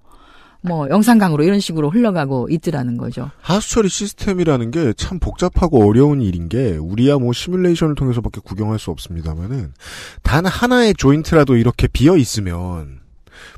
뭐 영산강으로 이런 식으로 흘러가고 있더라는 거죠. 하수처리 시스템이라는 게 참 복잡하고 어려운 일인 게 우리야 뭐 시뮬레이션을 통해서밖에 구경할 수 없습니다만은 단 하나의 조인트라도 이렇게 비어 있으면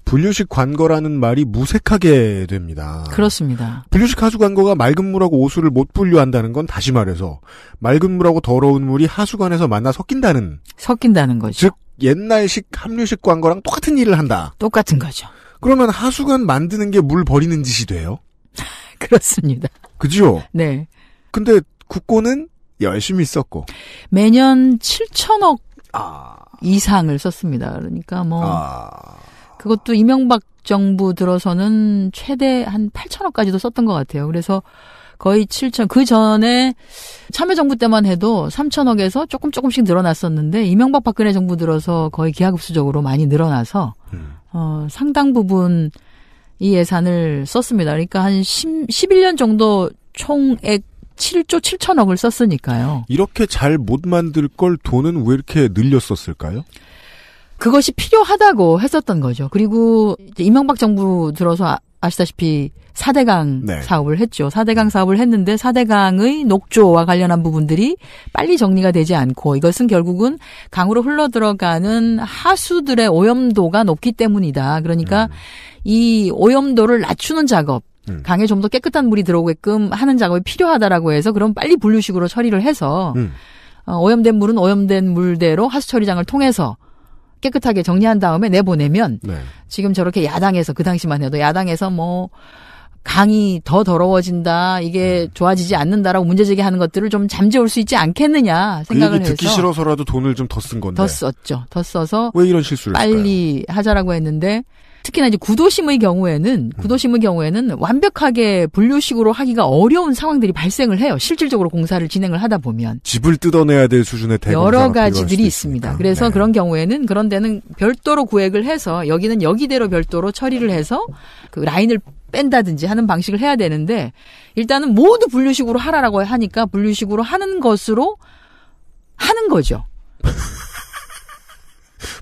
분류식 관거라는 말이 무색하게 됩니다. 그렇습니다. 분류식 하수 관거가 맑은 물하고 오수를 못 분류한다는 건 다시 말해서 맑은 물하고 더러운 물이 하수관에서 만나 섞인다는 섞인다는 거죠. 즉 옛날식 합류식 관거랑 똑같은 일을 한다. 똑같은 거죠. 그러면 하수관 만드는 게 물 버리는 짓이 돼요? 그렇습니다. 그죠? 네. 근데 국고는 열심히 썼고 매년 7천억 아... 이상을 썼습니다. 그러니까 뭐 아... 그것도 이명박 정부 들어서는 최대 한 8천억까지도 썼던 것 같아요. 그래서 거의 7천. 그 전에 참여정부 때만 해도 3천억에서 조금 조금씩 늘어났었는데 이명박 박근혜 정부 들어서 거의 기하급수적으로 많이 늘어나서 음. 어, 상당 부분 이 예산을 썼습니다. 그러니까 한 10, 11년 정도 총액 7조 7천억을 썼으니까요. 이렇게 잘 못 만들 걸 돈은 왜 이렇게 늘렸었을까요? 그것이 필요하다고 했었던 거죠. 그리고 이명박 정부 들어서 아, 아시다시피 4대강 네. 사업을 했죠. 4대강 사업을 했는데 4대강의 녹조와 관련한 부분들이 빨리 정리가 되지 않고 이것은 결국은 강으로 흘러 들어가는 하수들의 오염도가 높기 때문이다. 그러니까 음. 이 오염도를 낮추는 작업 음. 강에 좀 더 깨끗한 물이 들어오게끔 하는 작업이 필요하다라고 해서 그럼 빨리 분류식으로 처리를 해서 음. 어, 오염된 물은 오염된 물대로 하수처리장을 통해서 깨끗하게 정리한 다음에 내보내면 네. 지금 저렇게 야당에서 그 당시만 해도 야당에서 뭐 강이 더 더러워진다 이게 네. 좋아지지 않는다라고 문제 제기하는 것들을 좀 잠재울 수 있지 않겠느냐 생각을 그 얘기 듣기 해서 싫어서라도 돈을 좀 더 쓴 건데 더 썼죠 더 써서 왜 이런 실수를 빨리 했을까요? 하자라고 했는데 특히나 이제 구도심의 경우에는 음. 구도심의 경우에는 완벽하게 분류식으로 하기가 어려운 상황들이 발생을 해요. 실질적으로 공사를 진행을 하다 보면 집을 뜯어내야 될 수준의 여러 가지들이 있습니다. 그래서 네. 그런 경우에는 그런 데는 별도로 구획을 해서 여기는 여기대로 별도로 처리를 해서 그 라인을 뺀다든지 하는 방식을 해야 되는데 일단은 모두 분류식으로 하라라고 하니까 분류식으로 하는 것으로 하는 거죠.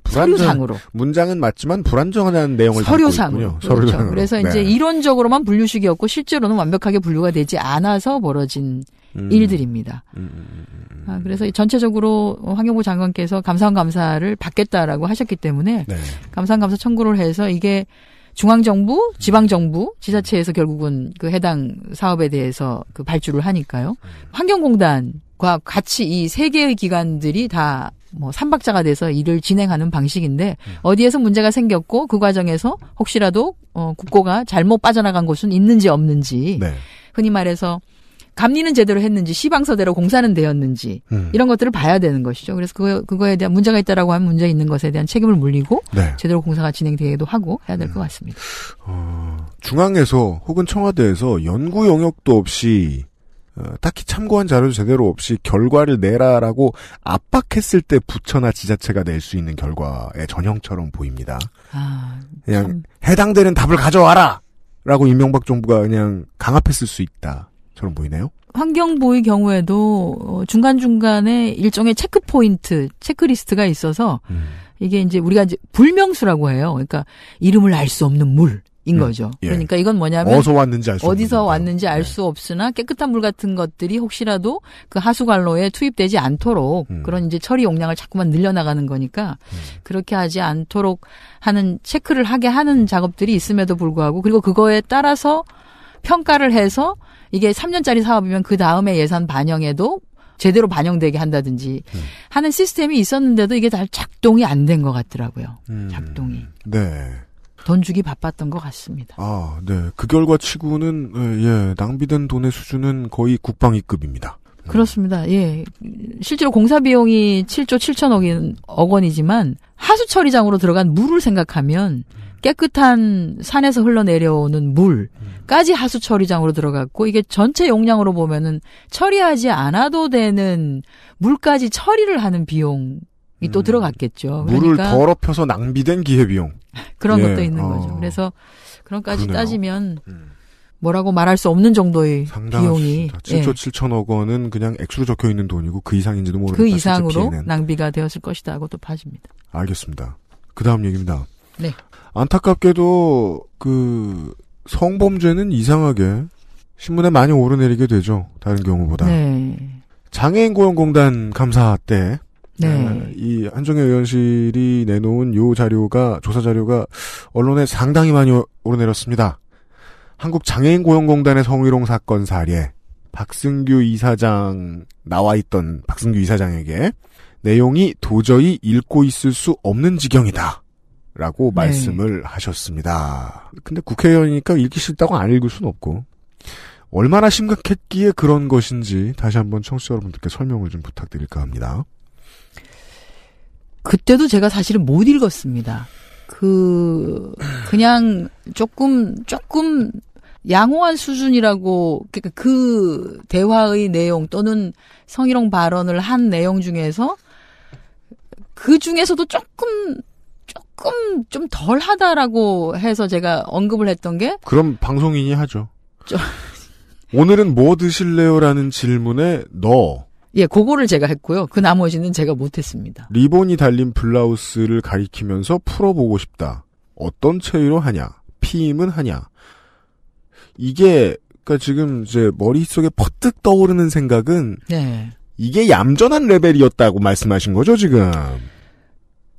불안정, 상으로 문장은 맞지만 불안정하다는 내용을 서류상으로 그 서류상으로. 그래서 네. 이제 이론적으로만 분류식이었고 실제로는 완벽하게 분류가 되지 않아서 벌어진 음. 일들입니다. 음. 음, 음, 음 아, 그래서 전체적으로 환경부 장관께서 감사원 감사를 받겠다라고 하셨기 때문에 네. 감사원 감사 청구를 해서 이게 중앙정부, 지방정부, 지자체에서 결국은 그 해당 사업에 대해서 그 발주를 하니까요. 환경공단과 같이 이 세 개의 기관들이 다뭐 삼박자가 돼서 일을 진행하는 방식인데 음. 어디에서 문제가 생겼고 그 과정에서 혹시라도 어 국고가 잘못 빠져나간 곳은 있는지 없는지 네. 흔히 말해서 감리는 제대로 했는지 시방서대로 공사는 되었는지 음. 이런 것들을 봐야 되는 것이죠. 그래서 그거, 그거에 대한 문제가 있다라고 하면 문제 있는 것에 대한 책임을 물리고 네. 제대로 공사가 진행되기도 하고 해야 될것 음. 같습니다. 어, 중앙에서 혹은 청와대에서 연구 영역도 없이 어, 딱히 참고한 자료도 제대로 없이 결과를 내라라고 압박했을 때 부처나 지자체가 낼 수 있는 결과의 전형처럼 보입니다. 아, 그냥 참... 해당되는 답을 가져와라! 라고 이명박 정부가 그냥 강압했을 수 있다처럼 보이네요. 환경부의 경우에도 어, 중간중간에 일종의 체크포인트, 체크리스트가 있어서 음. 이게 이제 우리가 이제 불명수라고 해요. 그러니까 이름을 알 수 없는 물, 인 예. 거죠. 예. 그러니까 이건 뭐냐면 어디서 왔는지 알수 어디서 왔는지 알수 예. 없으나 깨끗한 물 같은 것들이 혹시라도 그 하수관로에 투입되지 않도록 음. 그런 이제 처리 용량을 자꾸만 늘려나가는 거니까 음. 그렇게 하지 않도록 하는 체크를 하게 하는 작업들이 있음에도 불구하고 그리고 그거에 따라서 평가를 해서 이게 3년짜리 사업이면 그 다음에 예산 반영에도 제대로 반영되게 한다든지 음. 하는 시스템이 있었는데도 이게 잘 작동이 안 된 것 같더라고요. 음. 작동이. 네. 던주기 바빴던 것 같습니다. 아, 네. 그 결과 치고는 예, 예 낭비된 돈의 수준은 거의 국방위급입니다. 음. 그렇습니다. 예. 실제로 공사 비용이 7조 7천억 원이지만 하수 처리장으로 들어간 물을 생각하면 깨끗한 산에서 흘러내려오는 물까지 하수 처리장으로 들어갔고 이게 전체 용량으로 보면은 처리하지 않아도 되는 물까지 처리를 하는 비용이 또 음. 들어갔겠죠. 물을 그러니까 더럽혀서 낭비된 기회비용. 그런 예. 것도 있는 어. 거죠. 아. 그래서 그런까지 그러네요. 따지면 음. 뭐라고 말할 수 없는 정도의 비용이 7조 예. 7천억 원은 그냥 액수로 적혀 있는 돈이고 그 이상인지도 그 모르겠다. 그 이상으로 낭비가 되었을 것이다고 또 봐집니다. 알겠습니다. 그 다음 얘기입니다. 네. 안타깝게도 그 성범죄는 이상하게 신문에 많이 오르내리게 되죠. 다른 경우보다. 네. 장애인 고용공단 감사 때 네. 네. 이 한정혜 의원실이 내놓은 요 자료가 조사 자료가 언론에 상당히 많이 오르내렸습니다. 한국 장애인 고용공단의 성희롱 사건 사례 박승규 이사장 나와 있던 박승규 이사장에게 내용이 도저히 읽고 있을 수 없는 지경이다. 라고 네. 말씀을 하셨습니다. 근데 국회의원이니까 읽기 싫다고 안 읽을 수는 없고 얼마나 심각했기에 그런 것인지 다시 한번 청취자 여러분들께 설명을 좀 부탁드릴까 합니다. 그때도 제가 사실은 못 읽었습니다. 그 그냥 조금 조금 양호한 수준이라고 그니까그 대화의 내용 또는 성희롱 발언을 한 내용 중에서 그 중에서도 조금 조금 좀 덜하다라고 해서 제가 언급을 했던 게 그럼 방송인이 하죠. 오늘은 뭐 드실래요라는 질문에 너 예, 그거를 제가 했고요. 그 나머지는 제가 못했습니다. 리본이 달린 블라우스를 가리키면서 풀어보고 싶다. 어떤 체위로 하냐? 피임은 하냐? 이게 그러니까 지금 이제 머릿속에 퍼뜩 떠오르는 생각은 네. 이게 얌전한 레벨이었다고 말씀하신 거죠, 지금.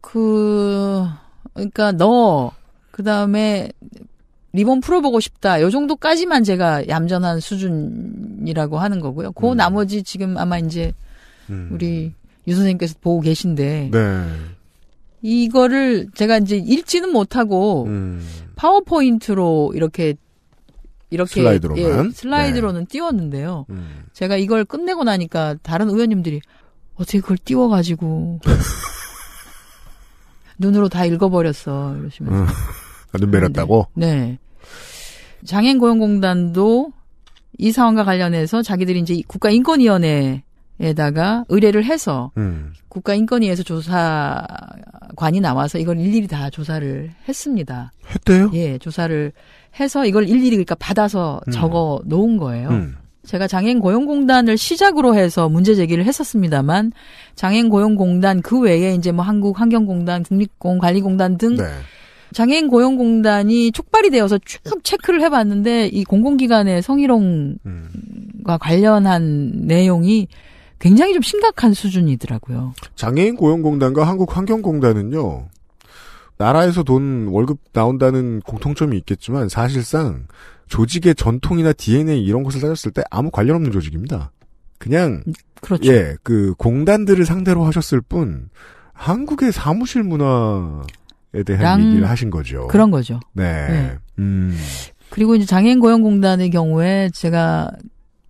그 그러니까 너 그다음에 리본 풀어보고 싶다. 요 정도까지만 제가 얌전한 수준이라고 하는 거고요. 그 음. 나머지 지금 아마 이제 음. 우리 유 선생님께서 보고 계신데 네. 이거를 제가 이제 읽지는 못하고 음. 파워포인트로 이렇게 이렇게 슬라이드로만 예, 슬라이드로는 네. 띄웠는데요. 음. 제가 이걸 끝내고 나니까 다른 의원님들이 어떻게 그걸 띄워가지고 눈으로 다 읽어버렸어 이러시면서. 음. 눈렸다고 네. 네. 장애인 고용공단도 이 상황과 관련해서 자기들이 이제 국가인권위원회에다가 의뢰를 해서 음. 국가인권위에서 조사관이 나와서 이걸 일일이 다 조사를 했습니다. 했대요? 예, 조사를 해서 이걸 일일이 그러니까 받아서 음. 적어 놓은 거예요. 음. 제가 장애인 고용공단을 시작으로 해서 문제 제기를 했었습니다만 장애인 고용공단 그 외에 이제 뭐 한국 환경공단, 국립공관리공단 원등 네. 장애인 고용공단이 촉발이 되어서 쭉 체크를 해봤는데 이 공공기관의 성희롱과 음. 관련한 내용이 굉장히 좀 심각한 수준이더라고요. 장애인 고용공단과 한국환경공단은요. 나라에서 돈 월급 나온다는 공통점이 있겠지만 사실상 조직의 전통이나 DNA 이런 것을 따졌을 때 아무 관련 없는 조직입니다. 그냥 그렇죠. 예, 그 공단들을 상대로 하셨을 뿐 한국의 사무실 문화 대한 랑... 얘기를 하신 거죠. 그런 거죠. 네. 네. 음. 그리고 이제 장애인 고용공단의 경우에 제가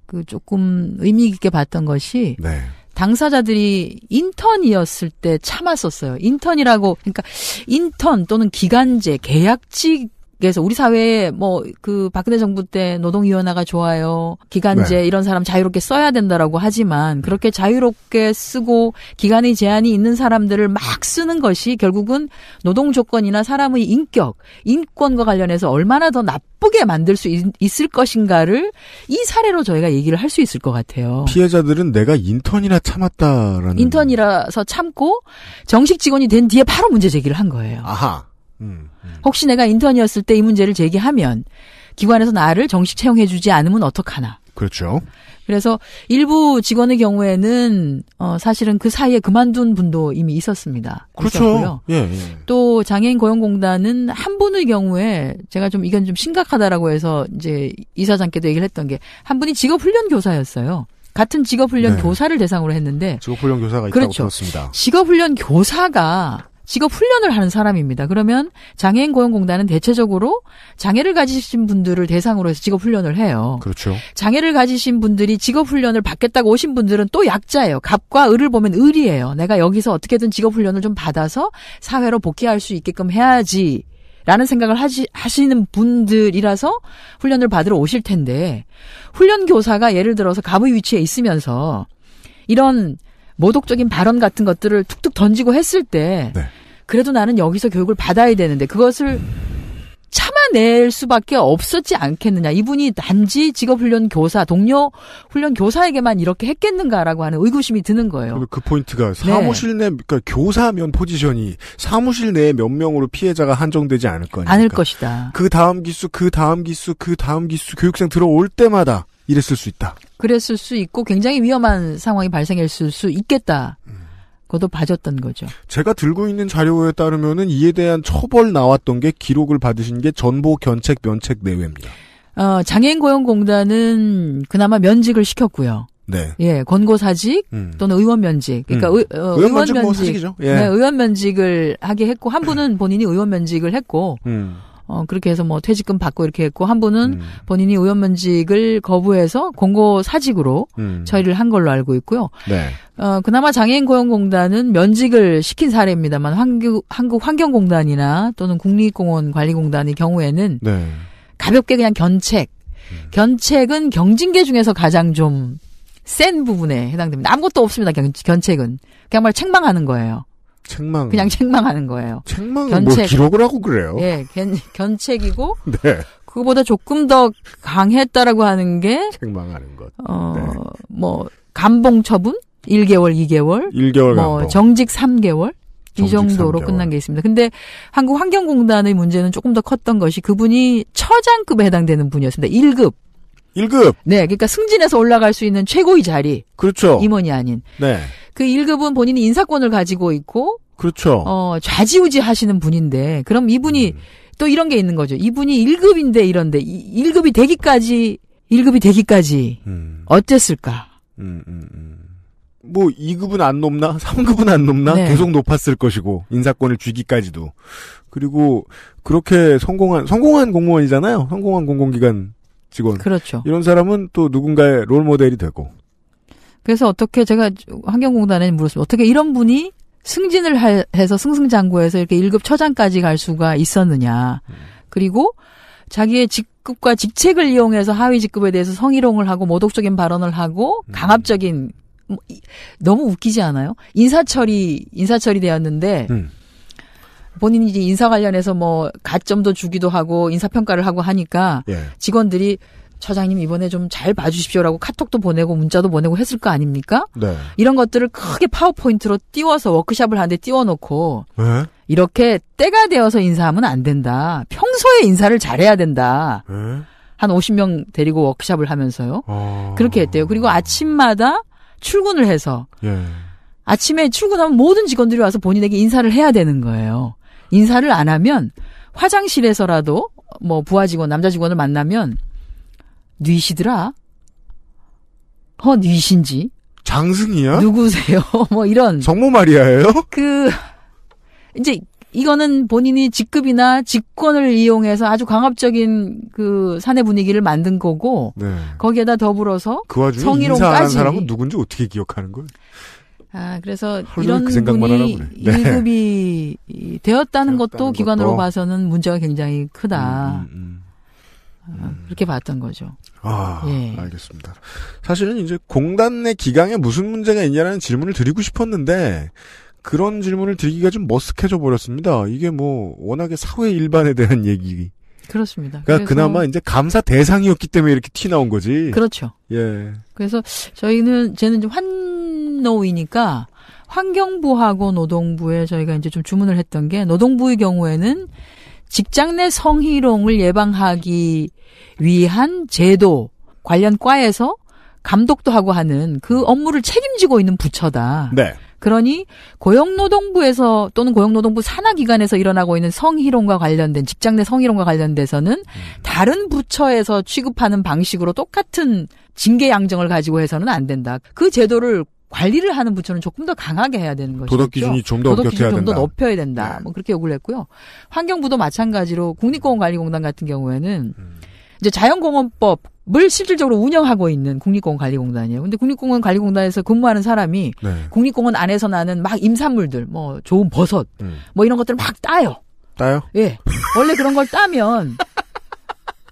그 조금 의미 깊게 봤던 것이 네. 당사자들이 인턴이었을 때 참았었어요. 인턴이라고 그러니까 인턴 또는 기간제 계약직 그래서 우리 사회에 뭐 그 박근혜 정부 때 노동위원회가 좋아요. 기간제 네. 이런 사람 자유롭게 써야 된다라고 하지만 그렇게 자유롭게 쓰고 기간의 제한이 있는 사람들을 막 쓰는 것이 결국은 노동 조건이나 사람의 인격, 인권과 관련해서 얼마나 더 나쁘게 만들 수 있, 있을 것인가를 이 사례로 저희가 얘기를 할 수 있을 것 같아요. 피해자들은 내가 인턴이라 참았다라는 인턴이라서 참고 정식 직원이 된 뒤에 바로 문제 제기를 한 거예요. 아하. 혹시 내가 인턴이었을 때 이 문제를 제기하면 기관에서 나를 정식 채용해주지 않으면 어떡하나. 그렇죠. 그래서 일부 직원의 경우에는 어 사실은 그 사이에 그만둔 분도 이미 있었습니다. 그렇죠. 예, 예. 또 장애인 고용공단은 한 분의 경우에 제가 좀 이건 좀 심각하다라고 해서 이제 이사장께도 얘기를 했던 게 한 분이 직업훈련 교사였어요. 같은 직업훈련 네. 교사를 대상으로 했는데 직업훈련 교사가 그렇죠. 들었습니다. 직업훈련 교사가 직업 훈련을 하는 사람입니다. 그러면 장애인 고용공단은 대체적으로 장애를 가지신 분들을 대상으로 해서 직업 훈련을 해요. 그렇죠. 장애를 가지신 분들이 직업 훈련을 받겠다고 오신 분들은 또 약자예요. 갑과 을을 보면 을이에요. 내가 여기서 어떻게든 직업 훈련을 좀 받아서 사회로 복귀할 수 있게끔 해야지 라는 생각을 하시, 하시는 분들이라서 훈련을 받으러 오실 텐데, 훈련 교사가 예를 들어서 가부 위치에 있으면서 이런 모독적인 발언 같은 것들을 툭툭 던지고 했을 때, 네. 그래도 나는 여기서 교육을 받아야 되는데 그것을 참아낼 수밖에 없었지 않겠느냐. 이분이 단지 직업훈련 교사, 동료 훈련 교사에게만 이렇게 했겠는가라고 하는 의구심이 드는 거예요. 그 포인트가 네. 사무실 네. 내, 그러니까 교사면 포지션이 사무실 내에 몇 명으로 피해자가 한정되지 않을 거니까. 않을 것이다. 그 다음 기수, 그 다음 기수, 그 다음 기수 교육생 들어올 때마다 이랬을 수 있다. 그랬을 수 있고 굉장히 위험한 상황이 발생했을 수 있겠다. 음. 그것도 봐줬던 거죠. 제가 들고 있는 자료에 따르면은 이에 대한 처벌 나왔던 게 기록을 받으신 게 전보 견책 면책 내외입니다. 어, 장애인 고용공단은 그나마 면직을 시켰고요. 네. 예, 권고사직 음. 또는 의원 면직. 그러니까 음. 의, 어, 원 면직, 뭐 사직이죠. 예. 네, 의원 면직을 하게 했고 한 분은 본인이 의원 면직을 했고 음. 어, 그렇게 해서 뭐 퇴직금 받고 이렇게 했고 한 분은 음. 본인이 의원면직을 거부해서 공고사직으로 음. 처리를 한 걸로 알고 있고요. 네. 어, 그나마 장애인 고용공단은 면직을 시킨 사례입니다만 환규, 한국 환경공단이나 또는 국립공원 관리공단의 경우에는 네. 가볍게 그냥 견책. 음. 견책은 경징계 중에서 가장 좀 센 부분에 해당됩니다. 아무것도 없습니다. 견, 견책은 그냥 말 책망하는 거예요. 책망. 그냥 책망하는 거예요. 책망 뭐 견책. 뭐 기록을 하고 그래요? 예, 견, 견책이고 네. 그거보다 조금 더 강했다라고 하는 게 책망하는 것. 어, 네. 뭐 감봉 처분? 1개월, 2개월, 1개월 뭐 정직 3개월 이 정도로 3개월. 끝난 게 있습니다. 근데 한국 환경공단의 문제는 조금 더 컸던 것이 그분이 처장급에 해당되는 분이었습니다. 1급. 1급. 네, 그러니까 승진해서 올라갈 수 있는 최고의 자리. 그렇죠. 임원이 아닌. 네. 그 1급은 본인이 인사권을 가지고 있고 그렇죠. 어, 좌지우지 하시는 분인데 그럼 이분이 음. 또 이런 게 있는 거죠. 이분이 1급인데 이런데 1급이 되기까지 1급이 되기까지 음. 어땠을까? 음, 음, 음. 뭐 2급은 안 높나? 3급은 안 높나? 네. 계속 높았을 것이고 인사권을 쥐기까지도 그리고 그렇게 성공한 성공한 공무원이잖아요. 성공한 공공기관 직원. 그렇죠. 이런 사람은 또 누군가의 롤 모델이 되고. 그래서 어떻게 제가 환경공단에 물었습니다. 어떻게 이런 분이 승진을 해서 승승장구해서 이렇게 1급 처장까지 갈 수가 있었느냐. 그리고 자기의 직급과 직책을 이용해서 하위 직급에 대해서 성희롱을 하고 모독적인 발언을 하고 음. 강압적인 뭐, 너무 웃기지 않아요? 인사처리인사처리 되었는데 음. 본인이 이제 인사 관련해서 뭐 가점도 주기도 하고 인사 평가를 하고 하니까 예. 직원들이 처장님 이번에 좀 잘 봐주십시오라고 카톡도 보내고 문자도 보내고 했을 거 아닙니까? 네. 이런 것들을 크게 파워포인트로 띄워서 워크샵을 하는데 띄워놓고 네. 이렇게 때가 되어서 인사하면 안 된다. 평소에 인사를 잘해야 된다. 네. 한 50명 데리고 워크샵을 하면서요. 아... 그렇게 했대요. 그리고 아침마다 출근을 해서 예. 아침에 출근하면 모든 직원들이 와서 본인에게 인사를 해야 되는 거예요. 인사를 안 하면 화장실에서라도 뭐 부하 직원, 남자 직원을 만나면 뉘시더라. 허 어, 뉘신지. 장승이야? 누구세요? 뭐 이런. 정모 마리아예요? 그 이제 이거는 본인이 직급이나 직권을 이용해서 아주 광합적인그 사내 분위기를 만든 거고 네. 거기에다 더불어서 그 성희롱까지 사람은 누군지 어떻게 기억하는 걸? 아 그래서 이런 그 분이 1급이 되었다는, 것도 기관으로 것도. 봐서는 문제가 굉장히 크다. 음, 음, 음. 아, 그렇게 봤던 거죠. 아, 예. 알겠습니다. 사실은 이제 공단 내 기강에 무슨 문제가 있냐라는 질문을 드리고 싶었는데 그런 질문을 드리기가 좀 머쓱해져 버렸습니다. 이게 뭐 워낙에 사회 일반에 대한 얘기. 그렇습니다. 그러니까 그나마 이제 감사 대상이었기 때문에 이렇게 튀 나온 거지. 그렇죠. 예. 그래서 저희는 쟤는 환노이니까 환경부하고 노동부에 저희가 이제 좀 주문을 했던 게 노동부의 경우에는 직장 내 성희롱을 예방하기 위한 제도 관련 과에서 감독도 하고 하는 그 업무를 책임지고 있는 부처다. 네. 그러니 고용노동부에서 또는 고용노동부 산하기관에서 일어나고 있는 성희롱과 관련된 직장 내 성희롱과 관련돼서는 음. 다른 부처에서 취급하는 방식으로 똑같은 징계 양정을 가지고 해서는 안 된다. 그 제도를 관리를 하는 부처는 조금 더 강하게 해야 되는 거죠. 도덕 기준이 좀 더 높여야 된다. 좀더 높여야 된다. 네. 뭐 그렇게 요구를 했고요. 환경부도 마찬가지로 국립공원관리공단 같은 경우에는 음. 이제 자연공원법 을 실질적으로 운영하고 있는 국립공원 관리공단이에요. 근데 국립공원 관리공단에서 근무하는 사람이 네. 국립공원 안에서 나는 막 임산물들, 뭐 좋은 버섯, 음. 뭐 이런 것들을 막 따요. 따요? 예. 원래 그런 걸 따면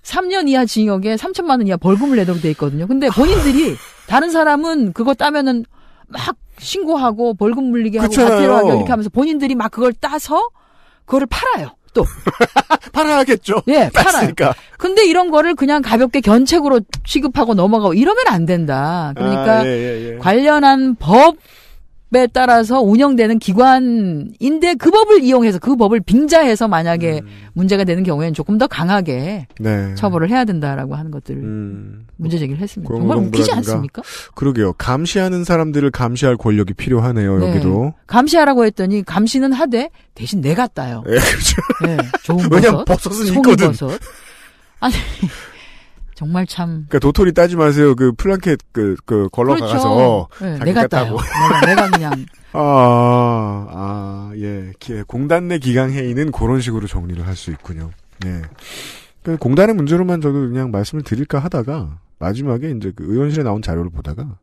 3년 이하 징역에 3천만 원 이하 벌금을 내도록 돼 있거든요. 근데 본인들이 다른 사람은 그거 따면은 막 신고하고 벌금 물리게 하고 과태료하고 이렇게 하면서 본인들이 막 그걸 따서 그거를 팔아요. 또. 팔아야겠죠. 예, 팔아요. 근데 이런 거를 그냥 가볍게 견책으로 취급하고 넘어가고 이러면 안 된다. 그러니까 아, 예, 예, 예. 관련한 법에 따라서 운영되는 기관인데 그 법을 이용해서 그 법을 빙자해서 만약에 음. 문제가 되는 경우에는 조금 더 강하게 네. 처벌을 해야 된다라고 하는 것들을 음. 문제 제기를 했습니다. 정말 웃기지 않습니까? 그러게요. 감시하는 사람들을 감시할 권력이 필요하네요. 네. 여기도 감시하라고 했더니 감시는 하되 대신 내가 따요. 네, 그렇죠. 네, 좋은 버섯, 왜냐면 버섯은 있거든. 버섯. 아니 정말 참. 그니까 도토리 따지 마세요. 그 플랑켓 그, 그 걸러 그렇죠. 가서 네, 내가 따고 내가, 내가 그냥. 아, 아, 예. 공단 내 기강 회의는 그런 식으로 정리를 할 수 있군요. 예. 그 공단의 문제로만 저도 그냥 말씀을 드릴까 하다가 마지막에 이제 그 의원실에 나온 자료를 보다가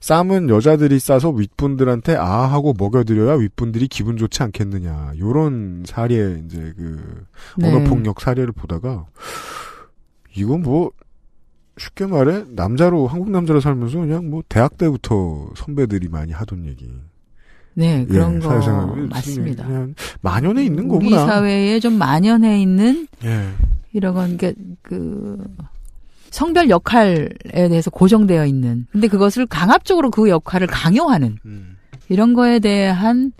쌈은 여자들이 싸서 윗분들한테 아 하고 먹여드려야 윗분들이 기분 좋지 않겠느냐 요런 사례 이제 그 네. 언어 폭력 사례를 보다가 이건 뭐 쉽게 말해 남자로 한국 남자로 살면서 그냥 뭐 대학 때부터 선배들이 많이 하던 얘기. 네 예, 그런 예, 거 맞습니다. 그냥 만연해 있는 거구나. 우리 사회에 좀 만연해 있는 예. 이런 건그 성별 역할에 대해서 고정되어 있는. 근데 그것을 강압적으로 그 역할을 강요하는 음. 이런 거에 대한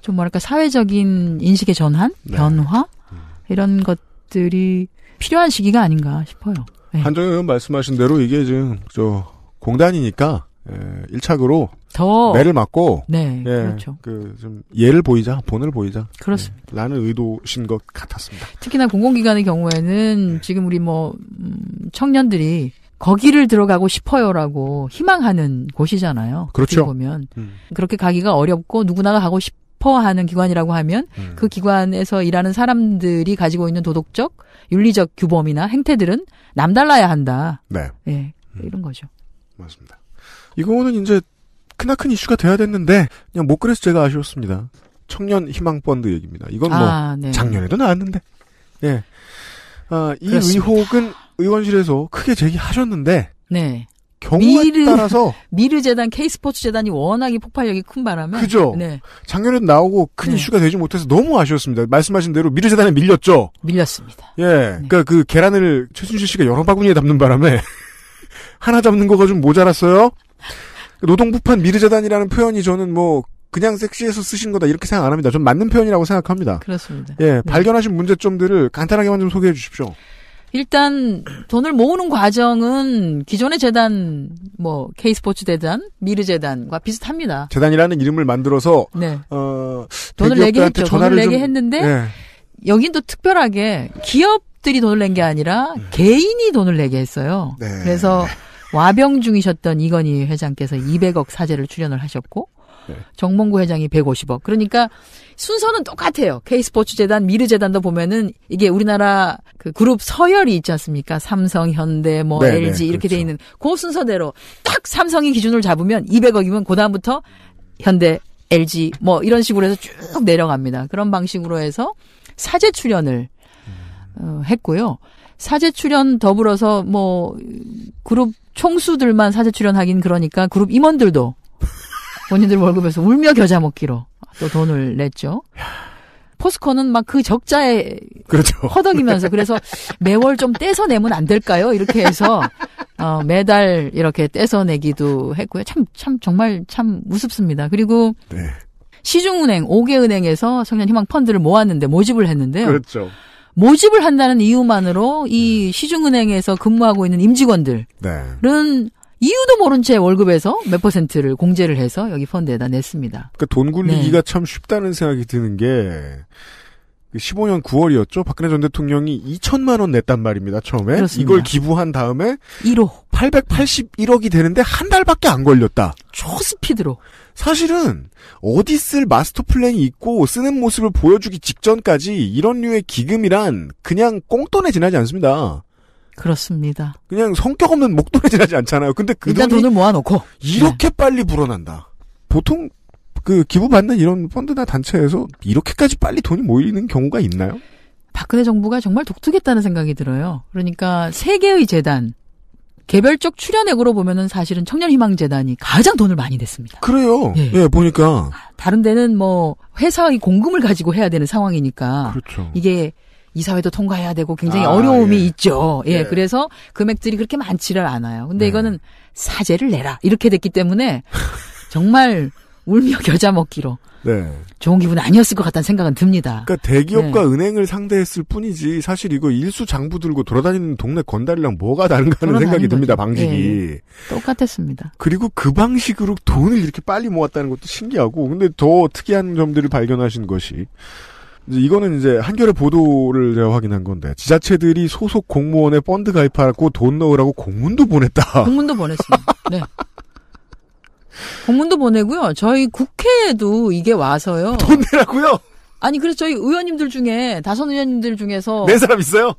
좀 뭐랄까 사회적인 인식의 전환, 네. 변화 음. 이런 것들이 필요한 시기가 아닌가 싶어요. 네. 한정현 의원 말씀하신 대로 이게 지금 저 공단이니까 예, 1차으로 매를 맞고 네, 예, 그렇죠. 그좀 예를 보이자, 본을 보이자. 예, 그렇습니다. 예, 라는 의도신 것 같았습니다. 특히나 공공기관의 경우에는 네. 지금 우리 뭐 음, 청년들이 거기를 들어가고 싶어요라고 희망하는 곳이잖아요. 그렇죠. 보면 음. 그렇게 가기가 어렵고 누구나가 가고 싶 스퍼하는 기관이라고 하면 음. 그 기관에서 일하는 사람들이 가지고 있는 도덕적, 윤리적 규범이나 행태들은 남달라야 한다. 네. 네. 이런 거죠. 맞습니다. 이거는 이제 크나큰 이슈가 돼야 됐는데 그냥 못 그래서 제가 아쉬웠습니다. 청년 희망 펀드 얘기입니다. 이건 뭐 아, 네. 작년에도 나왔는데. 예. 네. 아, 이 그렇습니다. 의혹은 의원실에서 크게 제기하셨는데 네. 경우에 미르, 따라서 미르 재단, K 스포츠 재단이 워낙에 폭발력이 큰 바람에 그죠. 네. 작년에도 나오고 큰 네. 이슈가 되지 못해서 너무 아쉬웠습니다. 말씀하신 대로 미르 재단에 밀렸죠. 밀렸습니다. 예, 네. 그러니까 그 계란을 최순실 씨가 여러 바구니에 담는 바람에 하나 잡는 거가 좀 모자랐어요. 노동부판 미르 재단이라는 표현이 저는 뭐 그냥 섹시해서 쓰신 거다 이렇게 생각 안 합니다. 좀 맞는 표현이라고 생각합니다. 그렇습니다. 예, 네. 발견하신 문제점들을 간단하게만 좀 소개해 주십시오. 일단 돈을 모으는 과정은 기존의 재단 뭐 K스포츠 재단, 미르 재단과 비슷합니다. 재단이라는 이름을 만들어서 네. 어, 돈을 내게 했죠. 돈을 내게 좀, 했는데 네. 여긴 또 특별하게 기업들이 돈을 낸 게 아니라 개인이 돈을 내게 했어요. 네. 그래서 와병 중이셨던 이건희 회장께서 200억 사재를 출연을 하셨고 네. 정몽구 회장이 150억. 그러니까 순서는 똑같아요. K스포츠 재단, 미르 재단도 보면은 이게 우리나라 그 그룹 서열이 있지 않습니까? 삼성, 현대, 뭐 네, LG 네, 이렇게 그렇죠. 돼 있는 그 순서대로 딱 삼성이 기준을 잡으면 200억이면 그다음부터 현대, LG 뭐 이런 식으로 해서 쭉 내려갑니다. 그런 방식으로 해서 사제 출연을 어, 했고요. 사제 출연 더불어서 뭐 그룹 총수들만 사제 출연하긴 그러니까 그룹 임원들도 본인들 월급에서 울며 겨자 먹기로 또 돈을 냈죠. 포스코는 막 그 적자에 그렇죠. 허덕이면서 그래서 매월 좀 떼서 내면 안 될까요? 이렇게 해서 어, 매달 이렇게 떼서 내기도 했고요. 참, 참, 정말 참 우습습니다. 그리고 네. 시중은행, 5개 은행에서 청년희망 펀드를 모았는데 모집을 했는데요. 그렇죠. 모집을 한다는 이유만으로 이 시중은행에서 근무하고 있는 임직원들은 네. 이유도 모른 채 월급에서 몇 퍼센트를 공제를 해서 여기 펀드에다 냈습니다. 그러니까 돈 굴리기가 네. 참 쉽다는 생각이 드는 게 15년 그 9월이었죠. 박근혜 전 대통령이 2천만 원 냈단 말입니다. 처음에 그렇습니다. 이걸 기부한 다음에 1호 881억이 되는데 한 달밖에 안 걸렸다. 초스피드로. 사실은 어디 쓸 마스터 플랜이 있고 쓰는 모습을 보여주기 직전까지 이런 류의 기금이란 그냥 꽁돈에 지나지 않습니다. 그렇습니다. 그냥 성격 없는 목도리지나지 않잖아요. 근데 그 일단 돈을 모아놓고 이렇게 네. 빨리 불어난다. 보통 그 기부 받는 이런 펀드나 단체에서 이렇게까지 빨리 돈이 모이는 경우가 있나요? 박근혜 정부가 정말 독특했다는 생각이 들어요. 그러니까 세계의 재단 개별적 출연액으로 보면은 사실은 청년희망재단이 가장 돈을 많이 냈습니다. 그래요. 예, 예 보니까 다른 데는 뭐 회사의 공금을 가지고 해야 되는 상황이니까 그렇죠. 이게 이사회도 통과해야 되고 굉장히 아, 어려움이 예. 있죠. 예, 예, 그래서 금액들이 그렇게 많지를 않아요. 근데 음. 이거는 사제를 내라 이렇게 됐기 때문에 정말 울며 겨자 먹기로 네. 좋은 기분 아니었을 것 같다는 생각은 듭니다. 그러니까 대기업과 네. 은행을 상대했을 뿐이지 사실 이거 일수 장부 들고 돌아다니는 동네 건달이랑 뭐가 다른가 하는 생각이 거죠. 듭니다. 방식이 네. 똑같았습니다. 그리고 그 방식으로 돈을 이렇게 빨리 모았다는 것도 신기하고 근데 더 특이한 점들을 발견하신 것이 이제 이거는 이제 한겨레 보도를 제가 확인한 건데 지자체들이 소속 공무원에 펀드 가입하고 돈 넣으라고 공문도 보냈다. 공문도 보냈습니다. 네. 공문도 보내고요. 저희 국회에도 이게 와서요. 돈 내라고요? 아니 그래서 저희 의원님들 중에 다섯 의원님들 중에서 낸 사람 있어요?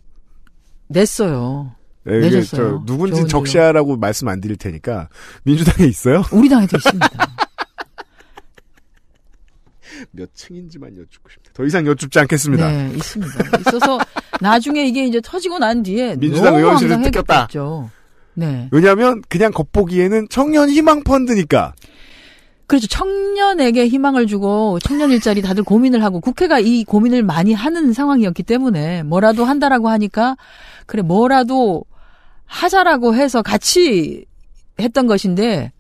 냈어요. 네, 내셨어요. 누군지 적시하라고 말씀 안 드릴 테니까 민주당에 있어요? 우리 당에도 있습니다. 몇 층인지만 여쭙고 싶네요. 더 이상 여쭙지 않겠습니다. 네, 있습니다. 있어서 나중에 이게 이제 터지고 난 뒤에 민주당 의원실을 뜯겼다. 네. 왜냐하면 그냥 겉보기에는 청년 희망 펀드니까. 그렇죠. 청년에게 희망을 주고 청년 일자리 다들 고민을 하고 국회가 이 고민을 많이 하는 상황이었기 때문에 뭐라도 한다라고 하니까 그래 뭐라도 하자라고 해서 같이 했던 것인데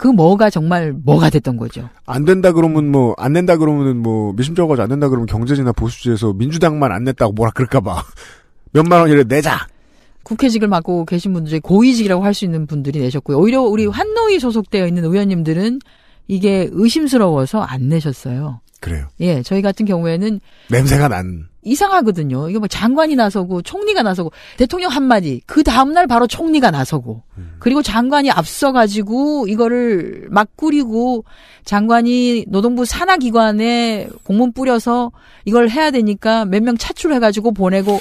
그 뭐가 정말 뭐가 됐던 거죠. 안 된다 그러면 뭐안 된다 그러면은 뭐미심쩍어지안 된다 그러면 경제지나 보수지에서 민주당만 안 냈다고 뭐라 그럴까봐 몇만 원이래 내자. 국회직을 맡고 계신 분들 중에 고위직이라고 할 수 있는 분들이 내셨고요. 오히려 우리 환노위 소속되어 있는 의원님들은 이게 의심스러워서 안 내셨어요. 그래요. 예, 저희 같은 경우에는 냄새가 난 이상하거든요. 이거 뭐 장관이 나서고 총리가 나서고 대통령 한마디 그 다음날 바로 총리가 나서고 음. 그리고 장관이 앞서가지고 이거를 막 꾸리고 장관이 노동부 산하기관에 공문 뿌려서 이걸 해야 되니까 몇 명 차출해가지고 보내고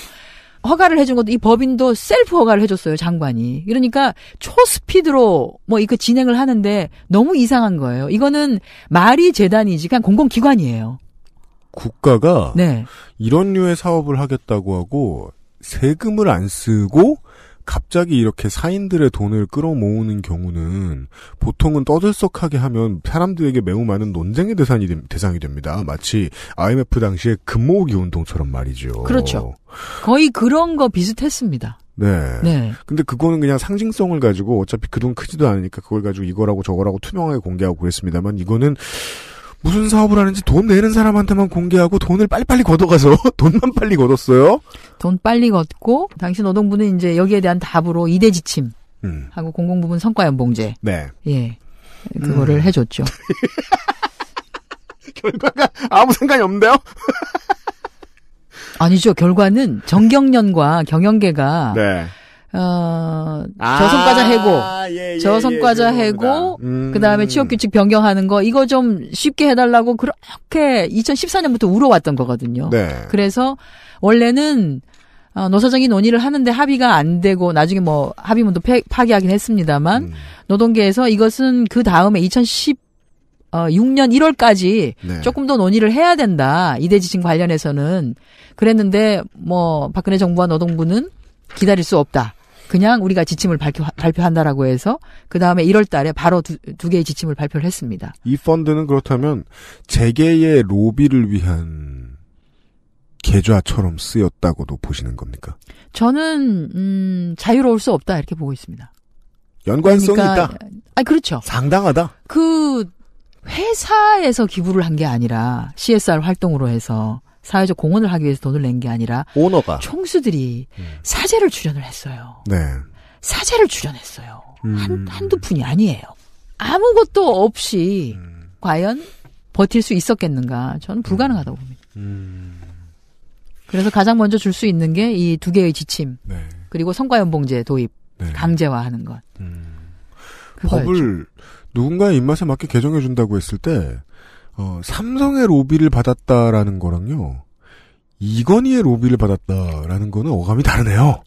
허가를 해준 것도 이 법인도 셀프 허가를 해줬어요 장관이. 그러니까 초스피드로 뭐 이거 그 진행을 하는데 너무 이상한 거예요. 이거는 말이 재단이지 그냥 공공기관이에요. 국가가 네. 이런 류의 사업을 하겠다고 하고 세금을 안 쓰고 갑자기 이렇게 사인들의 돈을 끌어모으는 경우는 보통은 떠들썩하게 하면 사람들에게 매우 많은 논쟁의 대상이, 대상이 됩니다. 마치 IMF 당시의 금모으기 운동처럼 말이죠. 그렇죠. 거의 그런 거 비슷했습니다. 네. 네. 근데 그거는 그냥 상징성을 가지고 어차피 그 돈 크지도 않으니까 그걸 가지고 이거라고 저거라고 투명하게 공개하고 그랬습니다만 이거는 무슨 사업을 하는지 돈 내는 사람한테만 공개하고 돈을 빨리빨리 걷어가서 돈만 빨리 걷었어요. 돈 빨리 걷고 당시 노동부는 이제 여기에 대한 답으로 이대 지침 음. 하고 공공부문 성과 연봉제. 네. 예. 그거를 음. 해줬죠. 결과가 아무 상관이 없는데요? 아니죠. 결과는 정경련과 경영계가 네. 어, 아, 저성과자 해고, 예, 예, 예 저성과자 예, 해고, 음. 그 다음에 취업규칙 변경하는 거, 이거 좀 쉽게 해달라고 그렇게 2014년부터 울어왔던 거거든요. 네. 그래서 원래는 어, 노사정이 논의를 하는데 합의가 안 되고 나중에 뭐 합의문도 폐, 파기하긴 했습니다만 음. 노동계에서 이것은 그 다음에 2010 어, 6년 1월까지 네. 조금 더 논의를 해야 된다. 이대지진 관련해서는. 그랬는데, 뭐, 박근혜 정부와 노동부는 기다릴 수 없다. 그냥 우리가 지침을 발표, 발표한다라고 해서 그 다음에 1월 달에 바로 두, 두 개의 지침을 발표를 했습니다. 이 펀드는 그렇다면 재계의 로비를 위한 계좌처럼 쓰였다고도 보시는 겁니까? 저는 음, 자유로울 수 없다 이렇게 보고 있습니다. 연관성이 그러니까, 있다. 아 그렇죠. 상당하다. 그 회사에서 기부를 한 게 아니라 CSR 활동으로 해서 사회적 공헌을 하기 위해서 돈을 낸 게 아니라 오너가 총수들이 음. 사제를 출연을 했어요. 네. 사제를 출연했어요. 음. 한 한두 분이 아니에요. 아무것도 없이 음. 과연 버틸 수 있었겠는가? 저는 불가능하다고 음. 봅니다. 음. 그래서 가장 먼저 줄 수 있는 게 이 두 개의 지침 네. 그리고 성과연봉제 도입 네. 강제화하는 것. 음. 법을 누군가의 입맛에 맞게 개정해 준다고 했을 때 어, 삼성의 로비를 받았다라는 거랑요. 이건희의 로비를 받았다라는 거는 어감이 다르네요.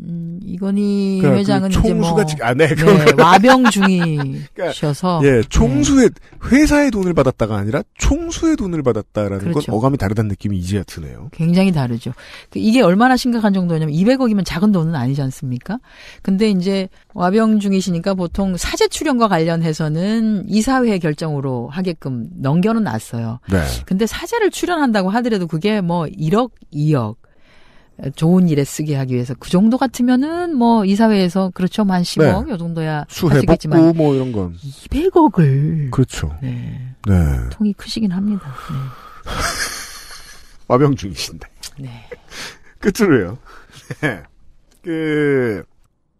음, 이건희 그러니까 그 회장은 그 총수가 지금 뭐, 안해 아, 네, 네, 와병 중이셔서 그러니까, 예 총수의 네. 회사의 돈을 받았다가 아니라 총수의 돈을 받았다라는 그렇죠. 건 어감이 다르다는 느낌이 이제야 드네요. 굉장히 다르죠. 그 이게 얼마나 심각한 정도냐면 200억이면 작은 돈은 아니지 않습니까? 근데 이제 와병 중이시니까 보통 사제 출연과 관련해서는 이사회 결정으로 하게끔 넘겨는 놨어요. 네. 근데 사제를 출연한다고 하더라도 그게 뭐 1억, 2억 좋은 일에 쓰게 하기 위해서 그 정도 같으면은 뭐 이사회에서 그렇죠 만 10억 네. 요 정도야 수해복구 뭐 이런 건 200억을 그렇죠 네, 네. 통이 크시긴 합니다 네. 와병 중이신데 네 끝으로요 네. 그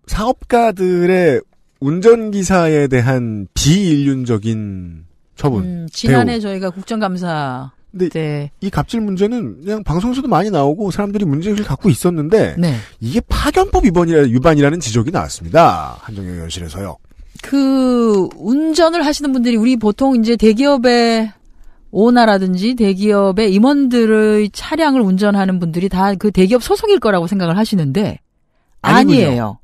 사업가들의 운전기사에 대한 비인륜적인 처분 음, 지난해 대우. 저희가 국정감사 근데 네. 이 갑질 문제는 그냥 방송에서도 많이 나오고 사람들이 문제를 갖고 있었는데 네. 이게 파견법 위반이라, 위반이라는 지적이 나왔습니다. 한정영 의원실에서요. 그 운전을 하시는 분들이 우리 보통 이제 대기업의 오나라든지 대기업의 임원들의 차량을 운전하는 분들이 다 그 대기업 소속일 거라고 생각을 하시는데 아니군요. 아니에요.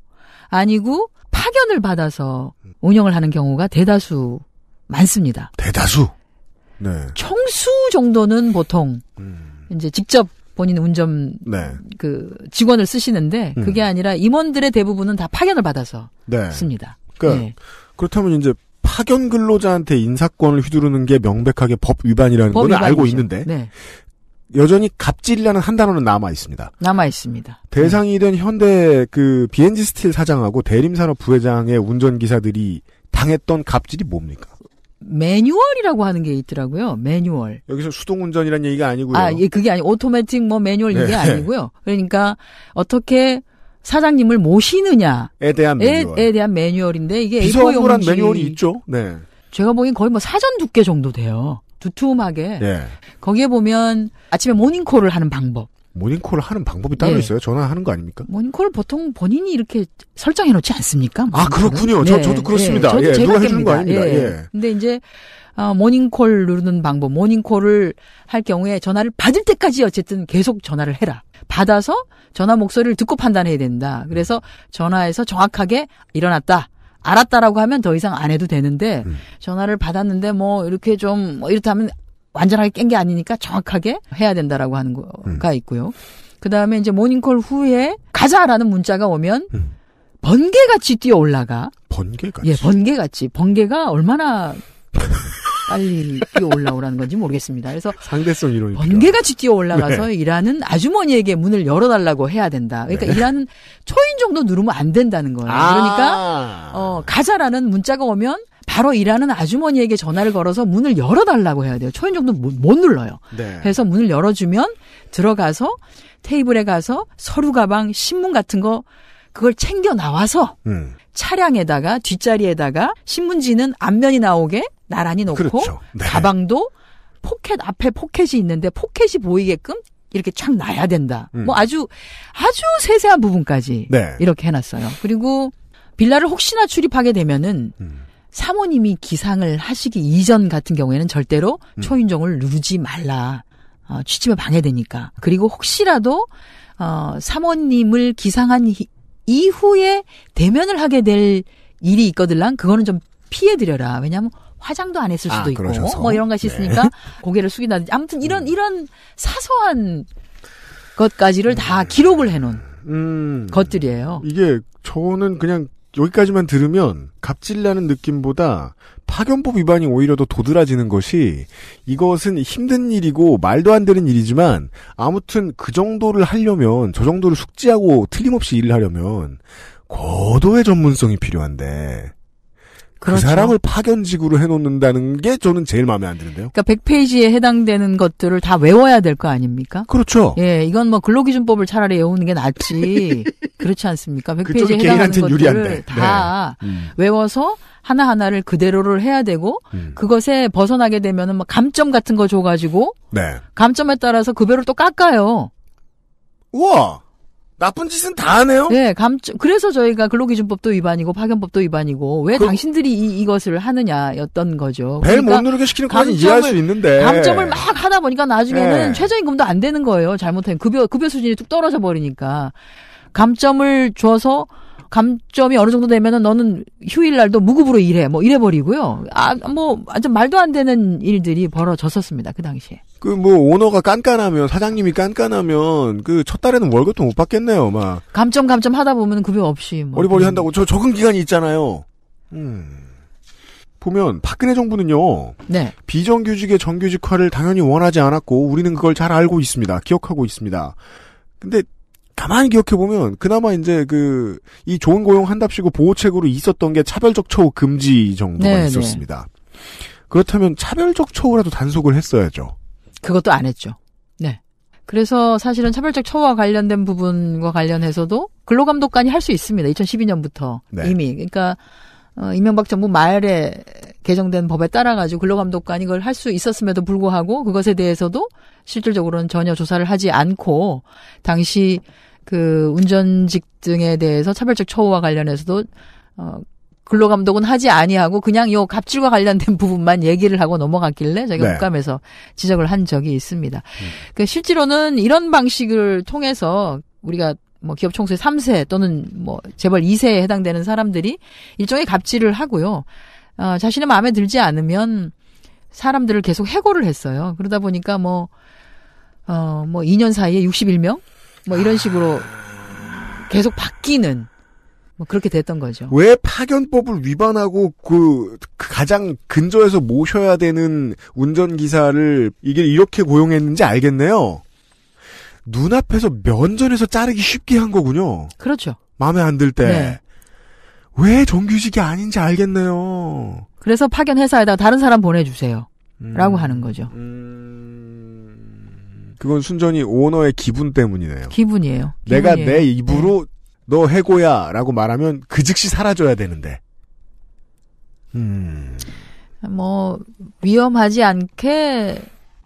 아니고 파견을 받아서 운영을 하는 경우가 대다수 많습니다. 대다수? 네. 청수 정도는 보통 음. 이제 직접 본인 운전 네. 그 직원을 쓰시는데 음. 그게 아니라 임원들의 대부분은 다 파견을 받아서 네. 씁니다. 그러니까 네. 그렇다면 이제 파견 근로자한테 인사권을 휘두르는 게 명백하게 법 위반이라는 법 거는 알고 있는데 네. 여전히 갑질이라는 한 단어는 남아 있습니다. 남아 있습니다. 대상이 된 현대 그 비엔지 스틸 사장하고 대림산업 부회장의 운전 기사들이 당했던 갑질이 뭡니까? 매뉴얼이라고 하는 게 있더라고요. 매뉴얼. 여기서 수동 운전이란 얘기가 아니고요. 아, 예, 그게 아니 오토매틱 뭐 매뉴얼 이게 네. 아니고요. 그러니까 어떻게 사장님을 모시느냐에 대한 매뉴얼. 에, 대한 매뉴얼인데 이게 비서용란 매뉴얼이 있죠. 네. 제가 보기엔 거의 뭐 사전 두께 정도 돼요. 두툼하게. 네. 거기에 보면 아침에 모닝콜을 하는 방법. 모닝콜을 하는 방법이 따로 네. 있어요? 전화하는 거 아닙니까? 모닝콜을 보통 본인이 이렇게 설정해 놓지 않습니까? 아, 모닝콜은? 아, 그렇군요. 네. 저, 저도 네. 그렇습니다. 네. 저도 예, 제가 해주는 거 아닙니다. 예. 예. 근데 이제, 어, 모닝콜 누르는 방법, 모닝콜을 할 경우에 전화를 받을 때까지 어쨌든 계속 전화를 해라. 받아서 전화 목소리를 듣고 판단해야 된다. 그래서 전화에서 정확하게 일어났다. 알았다라고 하면 더 이상 안 해도 되는데 음. 전화를 받았는데 뭐 이렇게 좀뭐 이렇다면 완전하게 깬 게 아니니까 정확하게 해야 된다라고 하는 거가 음. 있고요. 그 다음에 이제 모닝콜 후에 가자라는 문자가 오면 음. 번개같이 뛰어 올라가. 번개같이? 예, 번개같이. 번개가 얼마나 빨리 뛰어 올라오라는 건지 모르겠습니다. 그래서 상대성 이론이 번개같이 뛰어 올라가서 네. 일하는 아주머니에게 문을 열어달라고 해야 된다. 그러니까 네. 일하는 초인 정도 누르면 안 된다는 거예요. 그러니까, 아~ 그러니까 어 가자라는 문자가 오면 바로 일하는 아주머니에게 전화를 걸어서 문을 열어달라고 해야 돼요. 초인종도 못, 못 눌러요. 네. 그래서 문을 열어주면 들어가서 테이블에 가서 서류 가방, 신문 같은 거 그걸 챙겨 나와서 음. 차량에다가 뒷자리에다가 신문지는 앞면이 나오게 나란히 놓고 그렇죠. 네. 가방도 포켓 앞에 포켓이 있는데 포켓이 보이게끔 이렇게 촥 놔야 된다. 음. 뭐 아주 아주 세세한 부분까지 네. 이렇게 해놨어요. 그리고 빌라를 혹시나 출입하게 되면은 음. 사모님이 기상을 하시기 이전 같은 경우에는 절대로 음. 초인종을 누르지 말라. 어, 취침에 방해되니까. 그리고 혹시라도 어, 사모님을 기상한 히, 이후에 대면을 하게 될 일이 있거들랑 그거는 좀 피해드려라. 왜냐하면 화장도 안 했을 아, 수도 아, 있고 그러셔서? 뭐 이런 것이 네. 있으니까 네. 고개를 숙인다든지 아무튼 이런 음. 이런 사소한 것까지를 다 음. 기록을 해놓은 음, 것들이에요. 이게 저는 그냥 여기까지만 들으면 갑질이라는 느낌보다 파견법 위반이 오히려 더 도드라지는 것이 이것은 힘든 일이고 말도 안 되는 일이지만 아무튼 그 정도를 하려면 저 정도를 숙지하고 틀림없이 일을 하려면 고도의 전문성이 필요한데 그 그렇죠. 그 사람을 파견직으로 해놓는다는 게 저는 제일 마음에 안 드는데요. 그러니까 100페이지에 해당되는 것들을 다 외워야 될 거 아닙니까? 그렇죠. 예, 이건 뭐 근로기준법을 차라리 외우는 게 낫지. 그렇지 않습니까? 100페이지에 해당하는 것들을 유리한데. 네. 다 네. 음. 외워서 하나하나를 그대로를 해야 되고 음. 그것에 벗어나게 되면은 뭐 감점 같은 거줘 가지고 네. 감점에 따라서 급여를 그 또 깎아요. 우와. 나쁜 짓은 다 하네요. 네, 감 그래서 저희가 근로기준법도 위반이고 파견법도 위반이고 왜 그... 당신들이 이, 것을 하느냐였던 거죠. 벨못 그러니까 누르게 시키는 거까 이해할 수 있는데 감점을 막 하다 보니까 나중에는 네. 최저임금도 안 되는 거예요. 잘못하 급여 급여 수준이 뚝 떨어져 버리니까 감점을 줘서 감점이 어느 정도 되면은 너는 휴일날도 무급으로 일해 뭐 이래 버리고요. 아뭐 완전 말도 안 되는 일들이 벌어졌었습니다 그 당시에. 그뭐 오너가 깐깐하면 사장님이 깐깐하면 그 첫 달에는 월급도 못 받겠네요. 막 감점 감점 하다 보면 급여 없이 뭐. 어리버리 한다고 저 적응 기간이 있잖아요. 음. 보면 박근혜 정부는요. 네. 비정규직의 정규직화를 당연히 원하지 않았고 우리는 그걸 잘 알고 있습니다. 기억하고 있습니다. 근데 가만히 기억해 보면 그나마 이제 그 이 좋은 고용 한답시고 보호책으로 있었던 게 차별적 처우 금지 정도가 네, 네. 있었습니다. 네. 그렇다면 차별적 처우라도 단속을 했어야죠. 그것도 안 했죠. 네. 그래서 사실은 차별적 처우와 관련된 부분과 관련해서도 근로감독관이 할 수 있습니다. 2012년부터 네. 이미. 그러니까 어, 이명박 정부 말에 개정된 법에 따라 가지고 근로감독관이 그걸 할 수 있었음에도 불구하고 그것에 대해서도 실질적으로는 전혀 조사를 하지 않고 당시 그 운전직 등에 대해서 차별적 처우와 관련해서도 어, 근로감독은 하지 아니하고 그냥 요 갑질과 관련된 부분만 얘기를 하고 넘어갔길래 저희가 네. 국감에서 지적을 한 적이 있습니다. 음. 그 실제로는 이런 방식을 통해서 우리가 뭐 기업 총수의 3세 또는 뭐 재벌 2세에 해당되는 사람들이 일종의 갑질을 하고요. 어, 자신의 마음에 들지 않으면 사람들을 계속 해고를 했어요. 그러다 보니까 뭐, 어, 뭐 2년 사이에 61명? 뭐 이런 식으로 아. 계속 바뀌는 뭐 그렇게 됐던 거죠. 왜 파견법을 위반하고 그, 그 가장 근저에서 모셔야 되는 운전기사를 이게 이렇게 고용했는지 알겠네요. 눈앞에서 면전에서 자르기 쉽게 한 거군요. 그렇죠. 마음에 안 들 때. 네. 왜 정규직이 아닌지 알겠네요. 그래서 파견 회사에다 다른 사람 보내주세요. 음, 라고 하는 거죠. 음, 그건 순전히 오너의 기분 때문이네요. 기분이에요. 기분이에요. 내가 내 입으로 네. 너 해고야 라고 말하면 그 즉시 사라져야 되는데. 음. 뭐, 위험하지 않게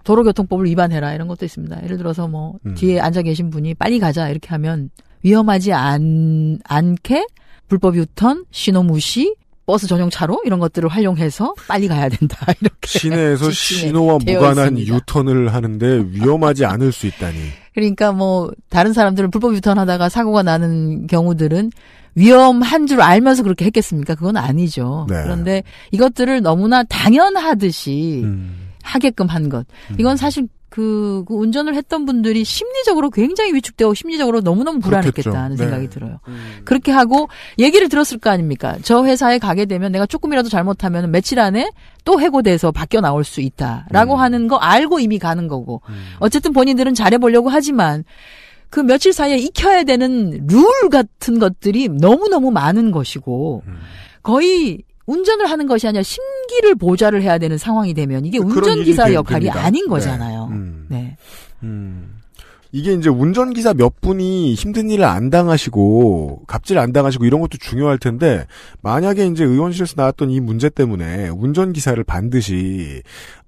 도로교통법을 위반해라 이런 것도 있습니다. 예를 들어서 뭐, 음. 뒤에 앉아 계신 분이 빨리 가자 이렇게 하면 위험하지 않, 않게 불법 유턴, 신호 무시, 버스 전용 차로 이런 것들을 활용해서 빨리 가야 된다. 이렇게 시내에서 신호와 무관한 있습니다. 유턴을 하는데 위험하지 않을 수 있다니. 그러니까 뭐 다른 사람들은 불법 유턴하다가 사고가 나는 경우들은 위험한 줄 알면서 그렇게 했겠습니까? 그건 아니죠. 네. 그런데 이것들을 너무나 당연하듯이 음. 하게끔 한 것. 음. 이건 사실 그, 그, 운전을 했던 분들이 심리적으로 굉장히 위축되고 심리적으로 너무너무 불안했겠다 하는 네. 생각이 들어요. 음. 그렇게 하고 얘기를 들었을 거 아닙니까? 저 회사에 가게 되면 내가 조금이라도 잘못하면 며칠 안에 또 해고돼서 바뀌어 나올 수 있다라고 음. 하는 거 알고 이미 가는 거고 음. 어쨌든 본인들은 잘해보려고 하지만 그 며칠 사이에 익혀야 되는 룰 같은 것들이 너무너무 많은 것이고 음. 거의 운전을 하는 것이 아니라 심기를 보좌를 해야 되는 상황이 되면 이게 운전기사 역할이 됩니다. 아닌 네. 거잖아요. 네. 음. 네. 음. 이게 이제 운전기사 몇 분이 힘든 일을 안 당하시고 갑질 안 당하시고 이런 것도 중요할 텐데 만약에 이제 의원실에서 나왔던 이 문제 때문에 운전기사를 반드시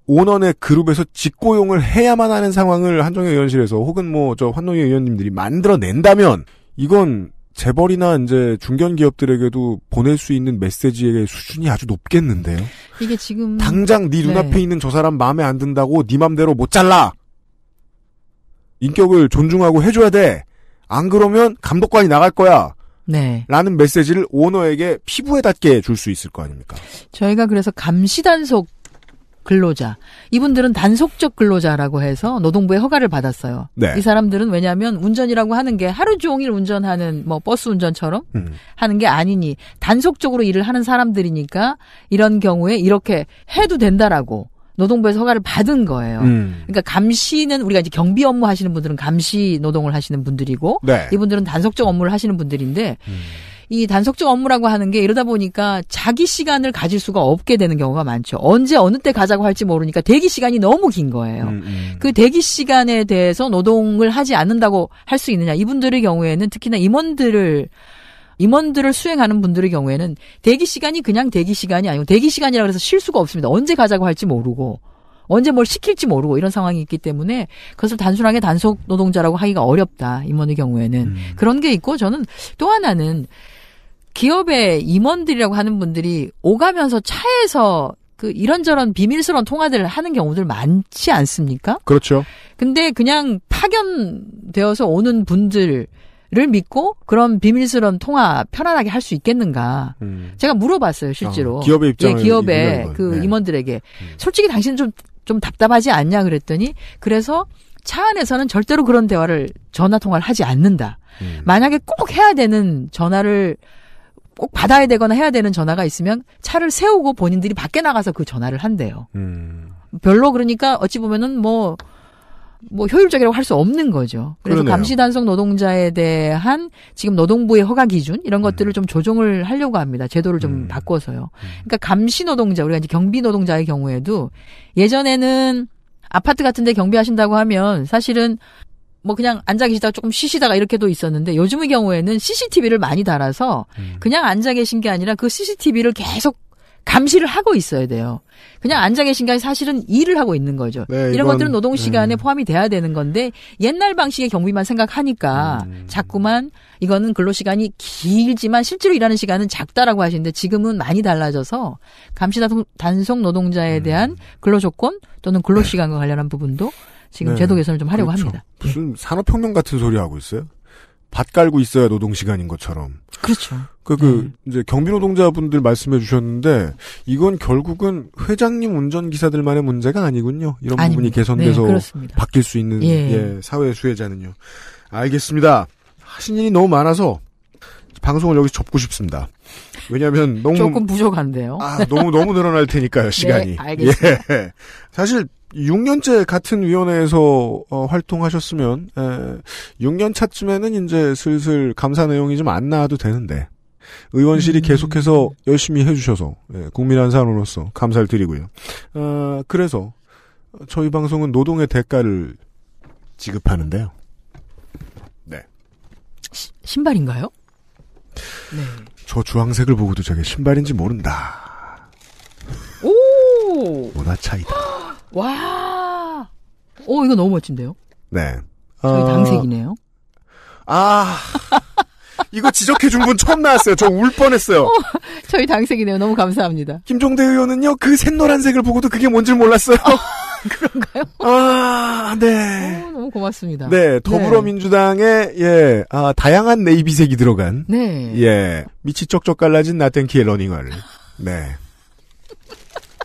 온원의 그룹에서 직고용을 해야만 하는 상황을 한정의 의원실에서 혹은 뭐 저 환노위 의원님들이 만들어낸다면 이건 재벌이나 이제 중견 기업들에게도 보낼 수 있는 메시지의 수준이 아주 높겠는데요. 이게 지금 당장 네, 네. 눈앞에 네. 있는 저 사람 마음에 안 든다고 네 맘대로 못 잘라. 인격을 존중하고 해줘야 돼. 안 그러면 감독관이 나갈 거야. 네. 라는 메시지를 오너에게 피부에 닿게 줄 수 있을 거 아닙니까? 저희가 그래서 감시단속 근로자 이분들은 단속적 근로자라고 해서 노동부의 허가를 받았어요. 네. 이 사람들은 왜냐하면 운전이라고 하는 게 하루 종일 운전하는 뭐 버스 운전처럼 음. 하는 게 아니니 단속적으로 일을 하는 사람들이니까 이런 경우에 이렇게 해도 된다라고 노동부에서 허가를 받은 거예요. 음. 그러니까 감시는 우리가 이제 경비 업무 하시는 분들은 감시 노동을 하시는 분들이고 네. 이분들은 단속적 업무를 하시는 분들인데 음. 이 단속적 업무라고 하는 게 이러다 보니까 자기 시간을 가질 수가 없게 되는 경우가 많죠. 언제 어느 때 가자고 할지 모르니까 대기 시간이 너무 긴 거예요. 음, 음. 그 대기 시간에 대해서 노동을 하지 않는다고 할 수 있느냐. 이분들의 경우에는 특히나 임원들을 임원들을 수행하는 분들의 경우에는 대기 시간이 그냥 대기 시간이 아니고 대기 시간이라 그래서 쉴 수가 없습니다. 언제 가자고 할지 모르고 언제 뭘 시킬지 모르고 이런 상황이 있기 때문에 그것을 단순하게 단속 노동자라고 하기가 어렵다. 임원의 경우에는. 음. 그런 게 있고 저는 또 하나는 기업의 임원들이라고 하는 분들이 오가면서 차에서 그 이런저런 비밀스러운 통화들을 하는 경우들 많지 않습니까? 그렇죠. 근데 그냥 파견되어서 오는 분들을 믿고 그런 비밀스러운 통화 편안하게 할 수 있겠는가? 음. 제가 물어봤어요 실제로. 어, 기업의 입장을 예, 기업의 그 네. 임원들에게 음. 솔직히 당신 좀좀 좀 답답하지 않냐 그랬더니 그래서 차 안에서는 절대로 그런 대화를 전화 통화를 하지 않는다. 음. 만약에 꼭 해야 되는 전화를 꼭 받아야 되거나 해야 되는 전화가 있으면 차를 세우고 본인들이 밖에 나가서 그 전화를 한대요. 음. 별로 그러니까 어찌 보면은 뭐, 뭐 효율적이라고 할 수 없는 거죠. 그래서 그러네요. 감시단속 노동자에 대한 지금 노동부의 허가 기준 이런 것들을 음. 좀 조정을 하려고 합니다. 제도를 좀 음. 바꿔서요. 음. 그러니까 감시 노동자 우리가 이제 경비 노동자의 경우에도 예전에는 아파트 같은데 경비하신다고 하면 사실은 뭐 그냥 앉아 계시다가 조금 쉬시다가 이렇게도 있었는데 요즘의 경우에는 CCTV를 많이 달아서 음. 그냥 앉아 계신 게 아니라 그 CCTV를 계속 감시를 하고 있어야 돼요. 그냥 앉아 계신 게 아니라 사실은 일을 하고 있는 거죠. 네, 이런 이건, 것들은 노동 네. 시간에 네. 포함이 돼야 되는 건데 옛날 방식의 경비만 생각하니까 음. 자꾸만 이거는 근로 시간이 길지만 실제로 일하는 시간은 작다라고 하시는데 지금은 많이 달라져서 감시 단속 노동자에 음. 대한 근로 조건 또는 근로 시간과 관련한 부분도 지금 네. 제도 개선을 좀 하려고 그렇죠. 합니다. 무슨 예. 산업혁명 같은 소리 하고 있어요? 밭 갈고 있어야 노동 시간인 것처럼. 그렇죠. 그, 그, 네. 이제 경비 노동자분들 말씀해 주셨는데, 이건 결국은 회장님 운전기사들만의 문제가 아니군요. 이런 아닙니다. 부분이 네, 개선돼서 네, 바뀔 수 있는, 예. 예, 사회 수혜자는요. 알겠습니다. 하신 일이 너무 많아서, 방송을 여기서 접고 싶습니다. 왜냐하면 너무 조금 부족한데요. 아 너무 너무 늘어날 테니까요 네, 시간이. 네, 알겠습니다. 예. 사실 6년째 같은 위원회에서 어, 활동하셨으면 에, 6년 차쯤에는 이제 슬슬 감사 내용이 좀 안 나와도 되는데 의원실이 음. 계속해서 열심히 해주셔서 예, 국민 한 사람으로서 감사를 드리고요. 어, 그래서 저희 방송은 노동의 대가를 지급하는데요. 네. 시, 신발인가요? 네. 저 주황색을 보고도 저게 신발인지 모른다. 오. 문화 차이다. 와. 오, 어, 이거 너무 멋진데요? 네. 저희 어... 당색이네요. 아. 이거 지적해준 분 처음 나왔어요. 저 울 뻔했어요. 어, 저희 당색이네요. 너무 감사합니다. 김종대 의원은요, 그 샛노란색을 보고도 그게 뭔지 몰랐어요. 어, 그런가요? 아, 네. 오, 어, 너무 고맙습니다. 네, 더불어민주당의 예, 아, 다양한 네이비색이 들어간 네. 예, 밑이 쩍쩍 갈라진 나텐키의 러닝화를. 네.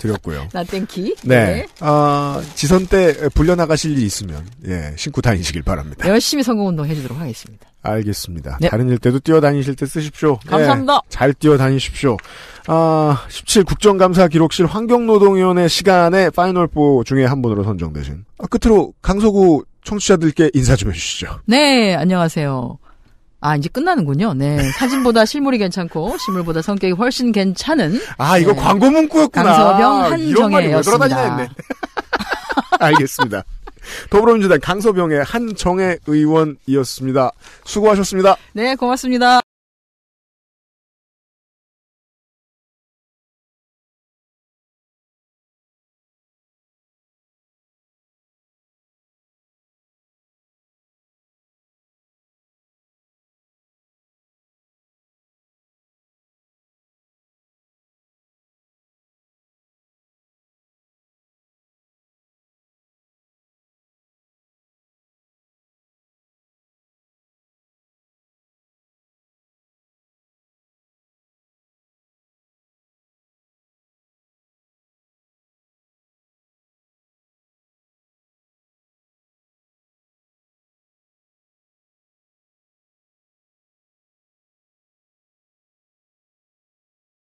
드렸고요. 나 땡키. 네. 네. 어, 지선 때 불려나가실 일이 있으면, 예, 신고 다니시길 바랍니다. 열심히 선거운동 해주도록 하겠습니다. 알겠습니다. 네. 다른 일 때도 뛰어다니실 때 쓰십시오. 예, 감사합니다. 예, 잘 뛰어다니십시오. 아, 17 국정감사 기록실 환경노동위원회 시간에 파이널보 중에 한 분으로 선정되신. 아, 끝으로 강서구 청취자들께 인사 좀 해주시죠. 네, 안녕하세요. 아, 이제 끝나는군요. 네. 사진보다 실물이 괜찮고, 실물보다 성격이 훨씬 괜찮은. 아, 이거 네. 광고 문구였구나. 강서병 한정혜였습니다. 네. 알겠습니다. 더불어민주당 강서병의 한정혜 의원이었습니다. 수고하셨습니다. 네, 고맙습니다.